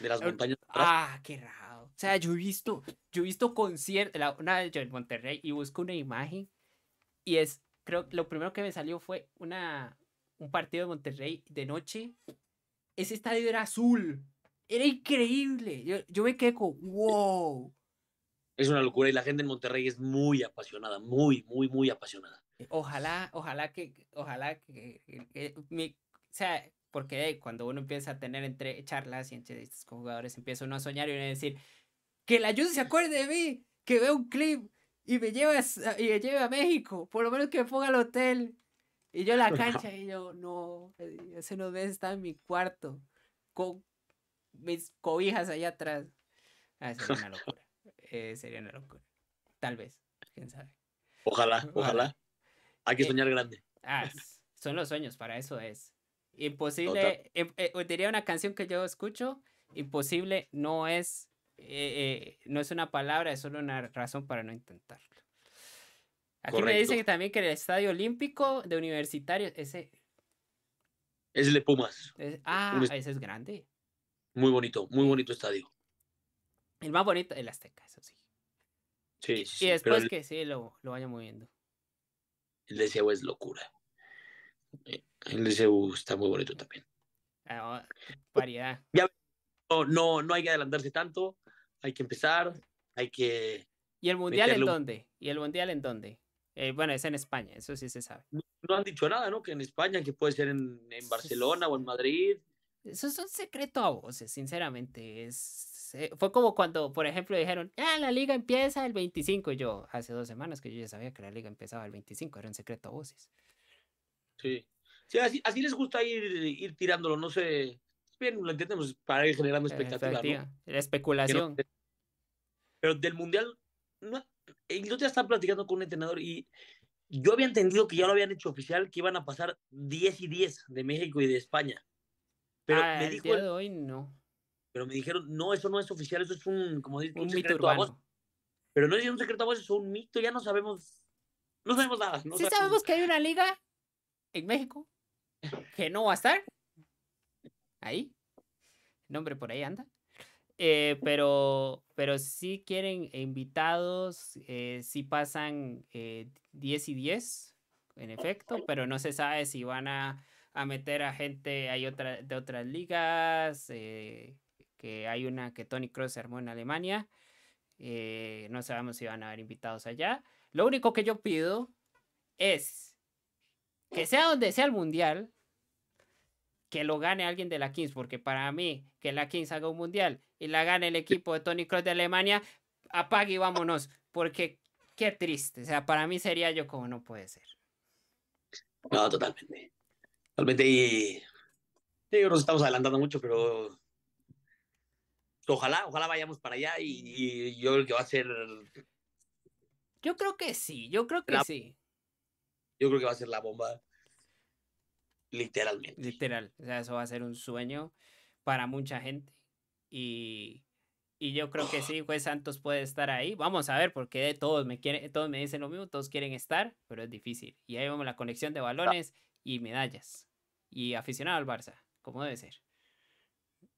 las montañas? Ah, qué raro. O sea, yo he visto, yo he visto conciertos, una vez en Monterrey y busco una imagen y es, creo, lo primero que me salió fue una, un partido de Monterrey de noche ese estadio era azul. Era increíble. Yo, yo me quedé e wow. Es una locura y la gente en Monterrey es muy apasionada, muy, muy, muy apasionada. Eh, ojalá, ojalá que, ojalá que, o sea, porque cuando uno empieza a tener entre charlas y entre con jugadores, empieza uno a soñar y uno a decir, que la Juventus se acuerde de mí, que vea un clip y me lleve y me lleve a México, por lo menos que me ponga al hotel y yo la cancha y yo, no, se nos ve, está en mi cuarto con mis cobijas allá atrás. Ah, sería una locura. Eh, sería una locura. Tal vez, quién sabe. Ojalá, ojalá. Hay que soñar grande. Ah, son los sueños, para eso es. Imposible, eh, eh diría una canción que yo escucho, imposible no es, eh, no es una palabra, es solo una razón para no intentarlo. Aquí me dicen también que el Estadio Olímpico de universitario ese... Es el de Pumas. ah, ese es grande. Muy bonito, muy bonito estadio. El más bonito, el Azteca, eso sí. Sí, sí. Y después que sí, lo, lo vaya moviendo. El deseo es locura. Eh, el deseo está muy bonito también. Ah, oh, pues, variedad. no, no, hay que adelantarse tanto, hay que empezar, hay que... ¿Y el mundial en dónde? ¿Y el mundial en dónde? Eh, bueno, es en España, eso sí se sabe. No, han dicho nada, ¿no? Que en España, que puede ser en, Barcelona o en Madrid. Eso es un secreto a voces, sinceramente. Es, eh, fue como cuando, por ejemplo, dijeron, ah, la liga empieza el 25. yo, hace dos semanas que yo ya sabía que la liga empezaba el 25, era un secreto a voces. Sí. así, les gusta ir, ir tirándolo, no sé. Bien, lo entendemos para ir generando expectativa. ¿no? La especulación. pero del Mundial, no, yo te estaba platicando con un entrenador y yo había entendido que ya lo habían hecho oficial, que iban a pasar 10 y 10 de México y de España. Pero ah, me dijo, hoy no. Pero me dijeron, no, eso no es oficial, eso es un, como un, mito voz. Pero no es un secreto a voz, es un mito, ya no sabemos, no sabemos nada. No sí sabemos, que hay una liga en México que no va a estar ahí. nombre por ahí anda. Eh, pero, pero si quieren invitados, eh, si pasan 10 eh, y 10, en efecto, pero no se sabe si van a, meter a gente hay otra, de otras ligas, que hay una que Tony Cross armó en Alemania, no sabemos si van a haber invitados allá. Lo único que yo pido es que sea donde sea el mundial, que lo gane alguien de la Kings, porque para mí que la Kings haga un mundial y la gane el equipo de Tony Cross de Alemania, apague y vámonos, porque qué triste. O sea, para mí sería yo como no puede ser. No, totalmente. Totalmente. Y... Sí, nos estamos adelantando mucho, pero ojalá, ojalá vayamos para allá y, yo creo que va a ser. Yo creo que sí, yo creo que sí. Yo creo que va a ser la bomba. Literalmente. Literal. O sea, eso va a ser un sueño para mucha gente. Y, yo creo que oh. sí, juez Santos puede estar ahí. Vamos a ver, porque de todos me quieren, todos me dicen lo mismo, todos quieren estar, pero es difícil. Y ahí vamos la conexión de balones y medallas. Y aficionado al Barça, como debe ser.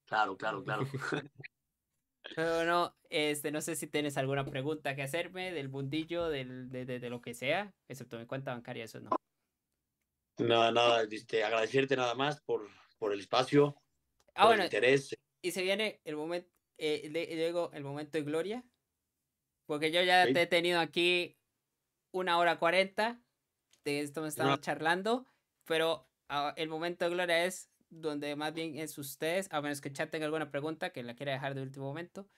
Claro, claro, claro. pero no, este, no sé si tienes alguna pregunta que hacerme del mundillo, de lo que sea, excepto mi cuenta bancaria, eso no. Nada, nada, este, agradecerte nada más por, por el espacio, ah, el interés. Y se viene el momento, eh, el momento de gloria, porque yo ya te he tenido aquí una hora cuarenta, de esto me estamos charlando, pero ah, el momento de gloria es donde más bien es ustedes, a menos que el chat tenga alguna pregunta que la quiera dejar de último momento,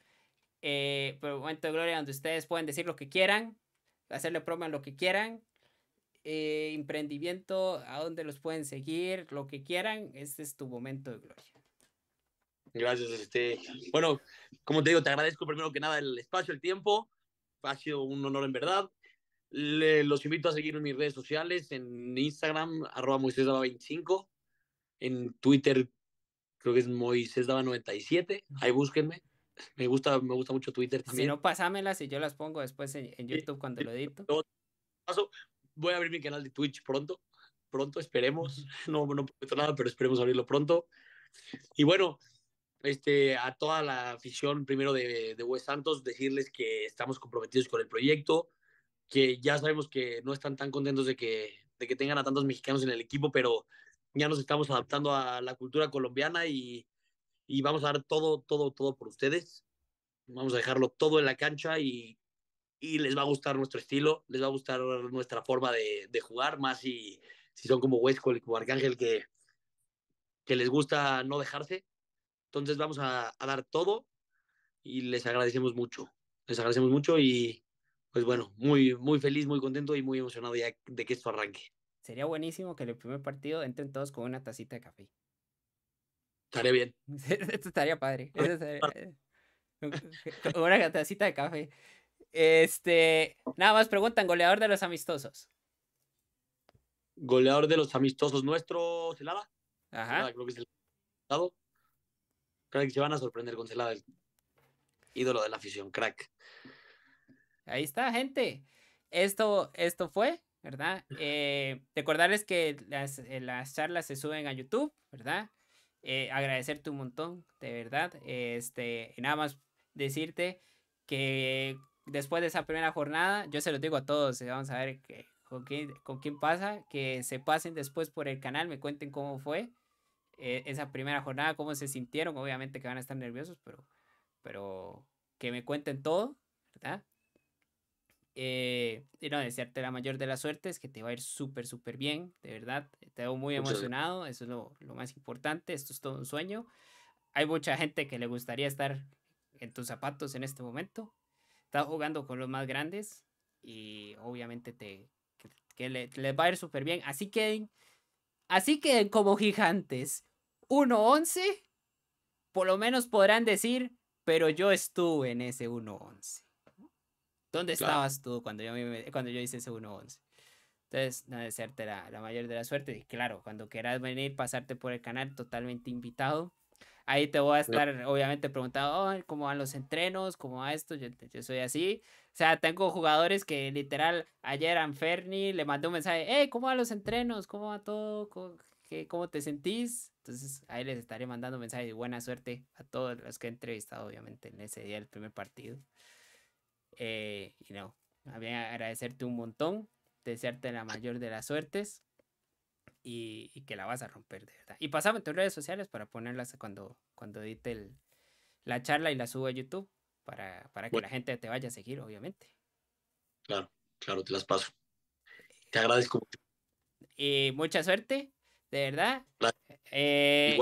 eh, pero el momento de gloria donde ustedes pueden decir lo que quieran, hacerle promo lo que quieran, eh, emprendimiento, a dónde los pueden seguir, lo que quieran, este es tu momento de gloria. Gracias, este, bueno, como te digo, te agradezco primero que nada el espacio, el tiempo, ha sido un honor en verdad. los invito a seguir en mis redes sociales, en Instagram, arroba moisésdaba25, en Twitter, creo que es moisésdaba97, ahí búsquenme. Me gusta, me gusta mucho Twitter también. Si no, pasámelas y yo las pongo después en, en YouTube cuando lo edito. Paso, voy a abrir mi canal de Twitch pronto, pronto, esperemos, no, no prometo nada, pero esperemos abrirlo pronto. Y bueno, este, a toda la afición primero de, de Santos, decirles que estamos comprometidos con el proyecto, que ya sabemos que no están tan contentos de que, de que tengan a tantos mexicanos en el equipo, pero ya nos estamos adaptando a la cultura colombiana y, y vamos a dar todo, todo, todo por ustedes. Vamos a dejarlo todo en la cancha y y les va a gustar nuestro estilo, les va a gustar nuestra forma de, jugar, más si, si son como Huesco y como Arcángel que, que les gusta no dejarse. Entonces vamos a, dar todo y les agradecemos mucho. Les agradecemos mucho y pues bueno, muy, muy feliz, muy contento y muy emocionado ya de que esto arranque. Sería buenísimo que en el primer partido entren todos con una tacita de café. Estaría bien. Esto estaría padre. Eh, una tacita de café. Este, nada más preguntan, goleador de los amistosos. Goleador de los amistosos nuestro, Celada. Ajá. creo que es el que se van a sorprender con Celada, el ídolo de la afición, crack. Ahí está, gente. Esto, esto fue, ¿verdad? Eh, recordarles que eh, las, charlas se suben a YouTube, ¿verdad? Eh, agradecerte un montón, de verdad. Este, nada más decirte que después de esa primera jornada, yo se los digo a todos, eh, vamos a ver que, con, quién, pasa, que se pasen después por el canal, me cuenten cómo fue eh, esa primera jornada, cómo se sintieron, obviamente que van a estar nerviosos, pero, pero que me cuenten todo, ¿verdad? Eh, y no, desearte la mayor de las suertes, que te va a ir súper, súper bien, de verdad, te veo muy emocionado, eso es lo, lo más importante, esto es todo un sueño. Hay mucha gente que le gustaría estar en tus zapatos en este momento, estás jugando con los más grandes y obviamente te, que, les va a ir súper bien. Así que, así que como gigantes, 1-11, por lo menos podrán decir, pero yo estuve en ese 1-11. ¿Dónde estabas tú cuando yo, cuando yo hice ese 1-11? Entonces, no desearte la, la mayor de la suerte. Y claro, cuando quieras venir, pasarte por el canal, totalmente invitado ahí te voy a estar obviamente preguntando cómo van los entrenos, cómo va esto, yo, soy así. O sea, tengo jugadores que literal ayer a Ferni le mandé un mensaje, hey, ¿cómo van los entrenos? ¿Cómo va todo? ¿Cómo, te sentís? Entonces ahí les estaré mandando mensajes de buena suerte a todos los que he entrevistado, obviamente, en ese día del primer partido. Eh, y no, a agradecerte un montón, desearte la mayor de las suertes y, que la vas a romper de verdad. Y pásame tus redes sociales para ponerlas cuando, cuando edite la charla y la suba a YouTube para, para que la gente te vaya a seguir, obviamente. Claro, claro, te las paso. Te agradezco. Y mucha suerte, de verdad. Eh,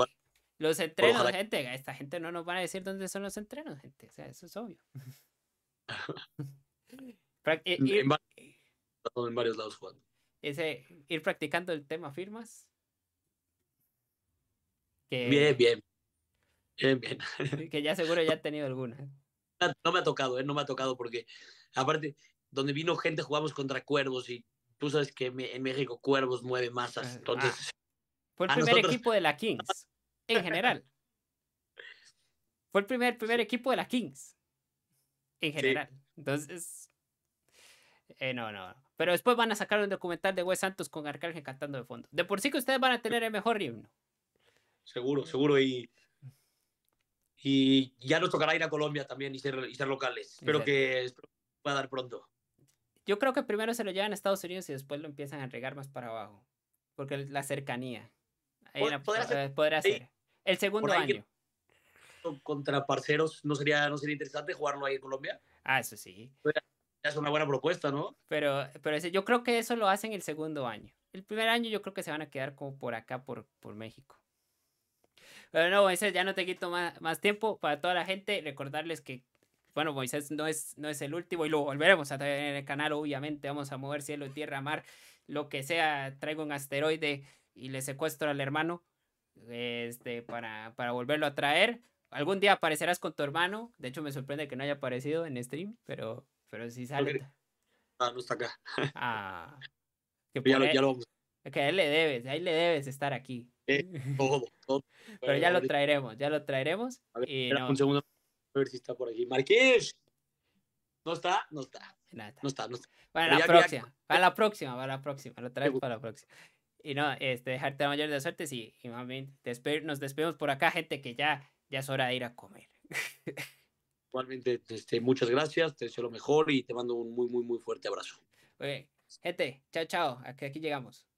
los entrenos, gente. Esta gente no nos van a decir dónde son los entrenos, gente. O sea, eso es obvio. Eh, en, en, varios lados jugando ese ir practicando el tema firmas. bien, bien. Bien, bien. Que ya seguro ya ha tenido alguna. No me ha tocado, ¿eh? no me ha tocado porque aparte, donde vino gente jugamos contra cuervos y tú sabes que en México cuervos mueve masas. Ah, entonces, ah. fue el primer equipo de la Kings, en general. fue el primer, primer equipo de la Kings, en general. Entonces, eh, no, no. Pero después van a sacar un documental de Wes Santos con Arcángel cantando de fondo. De por sí que ustedes van a tener el mejor himno. Seguro, seguro. Y, y ya nos tocará ir a Colombia también y ser, locales. Espero que, pueda dar pronto. Yo creo que primero se lo llevan a Estados Unidos y después lo empiezan a regar más para abajo. Porque la cercanía. Ahí eh, ser, El segundo año. contra parceros, ¿no sería, ¿no sería interesante jugarlo ahí en Colombia? Ah, eso sí es una buena propuesta, ¿no? Pero, pero ese, yo creo que eso lo hacen el segundo año. El primer año yo creo que se van a quedar como por acá, por, por México. Pero no, Moisés, ya no te quito más, tiempo para toda la gente. Recordarles que, bueno, Moisés no es, no es el último y lo volveremos a traer en el canal, obviamente. Vamos a mover cielo, tierra, mar, lo que sea. Traigo un asteroide y le secuestro al hermano este, para, para volverlo a traer. Algún día aparecerás con tu hermano. De hecho, me sorprende que no haya aparecido en stream, pero pero si sale. Ah, no está acá. Ah. Que ya, lo, vamos. a él le debes, ahí le debes estar aquí. Eh, todo, todo. Pero ya lo traeremos, ya lo traeremos. A ver, un segundo, a ver si está por aquí. Marqués. No está, no está. Nada. No está, no está. Para la próxima, para la próxima, para la próxima, lo traemos para la próxima. Y no, este, dejarte la mayor de suerte suertes y, nos despedimos por acá, gente, que ya, ya es hora de ir a comer. Igualmente, este, muchas gracias, te deseo lo mejor y te mando un muy, muy, muy fuerte abrazo. Muy Gente, chao, chao. Aquí, aquí llegamos.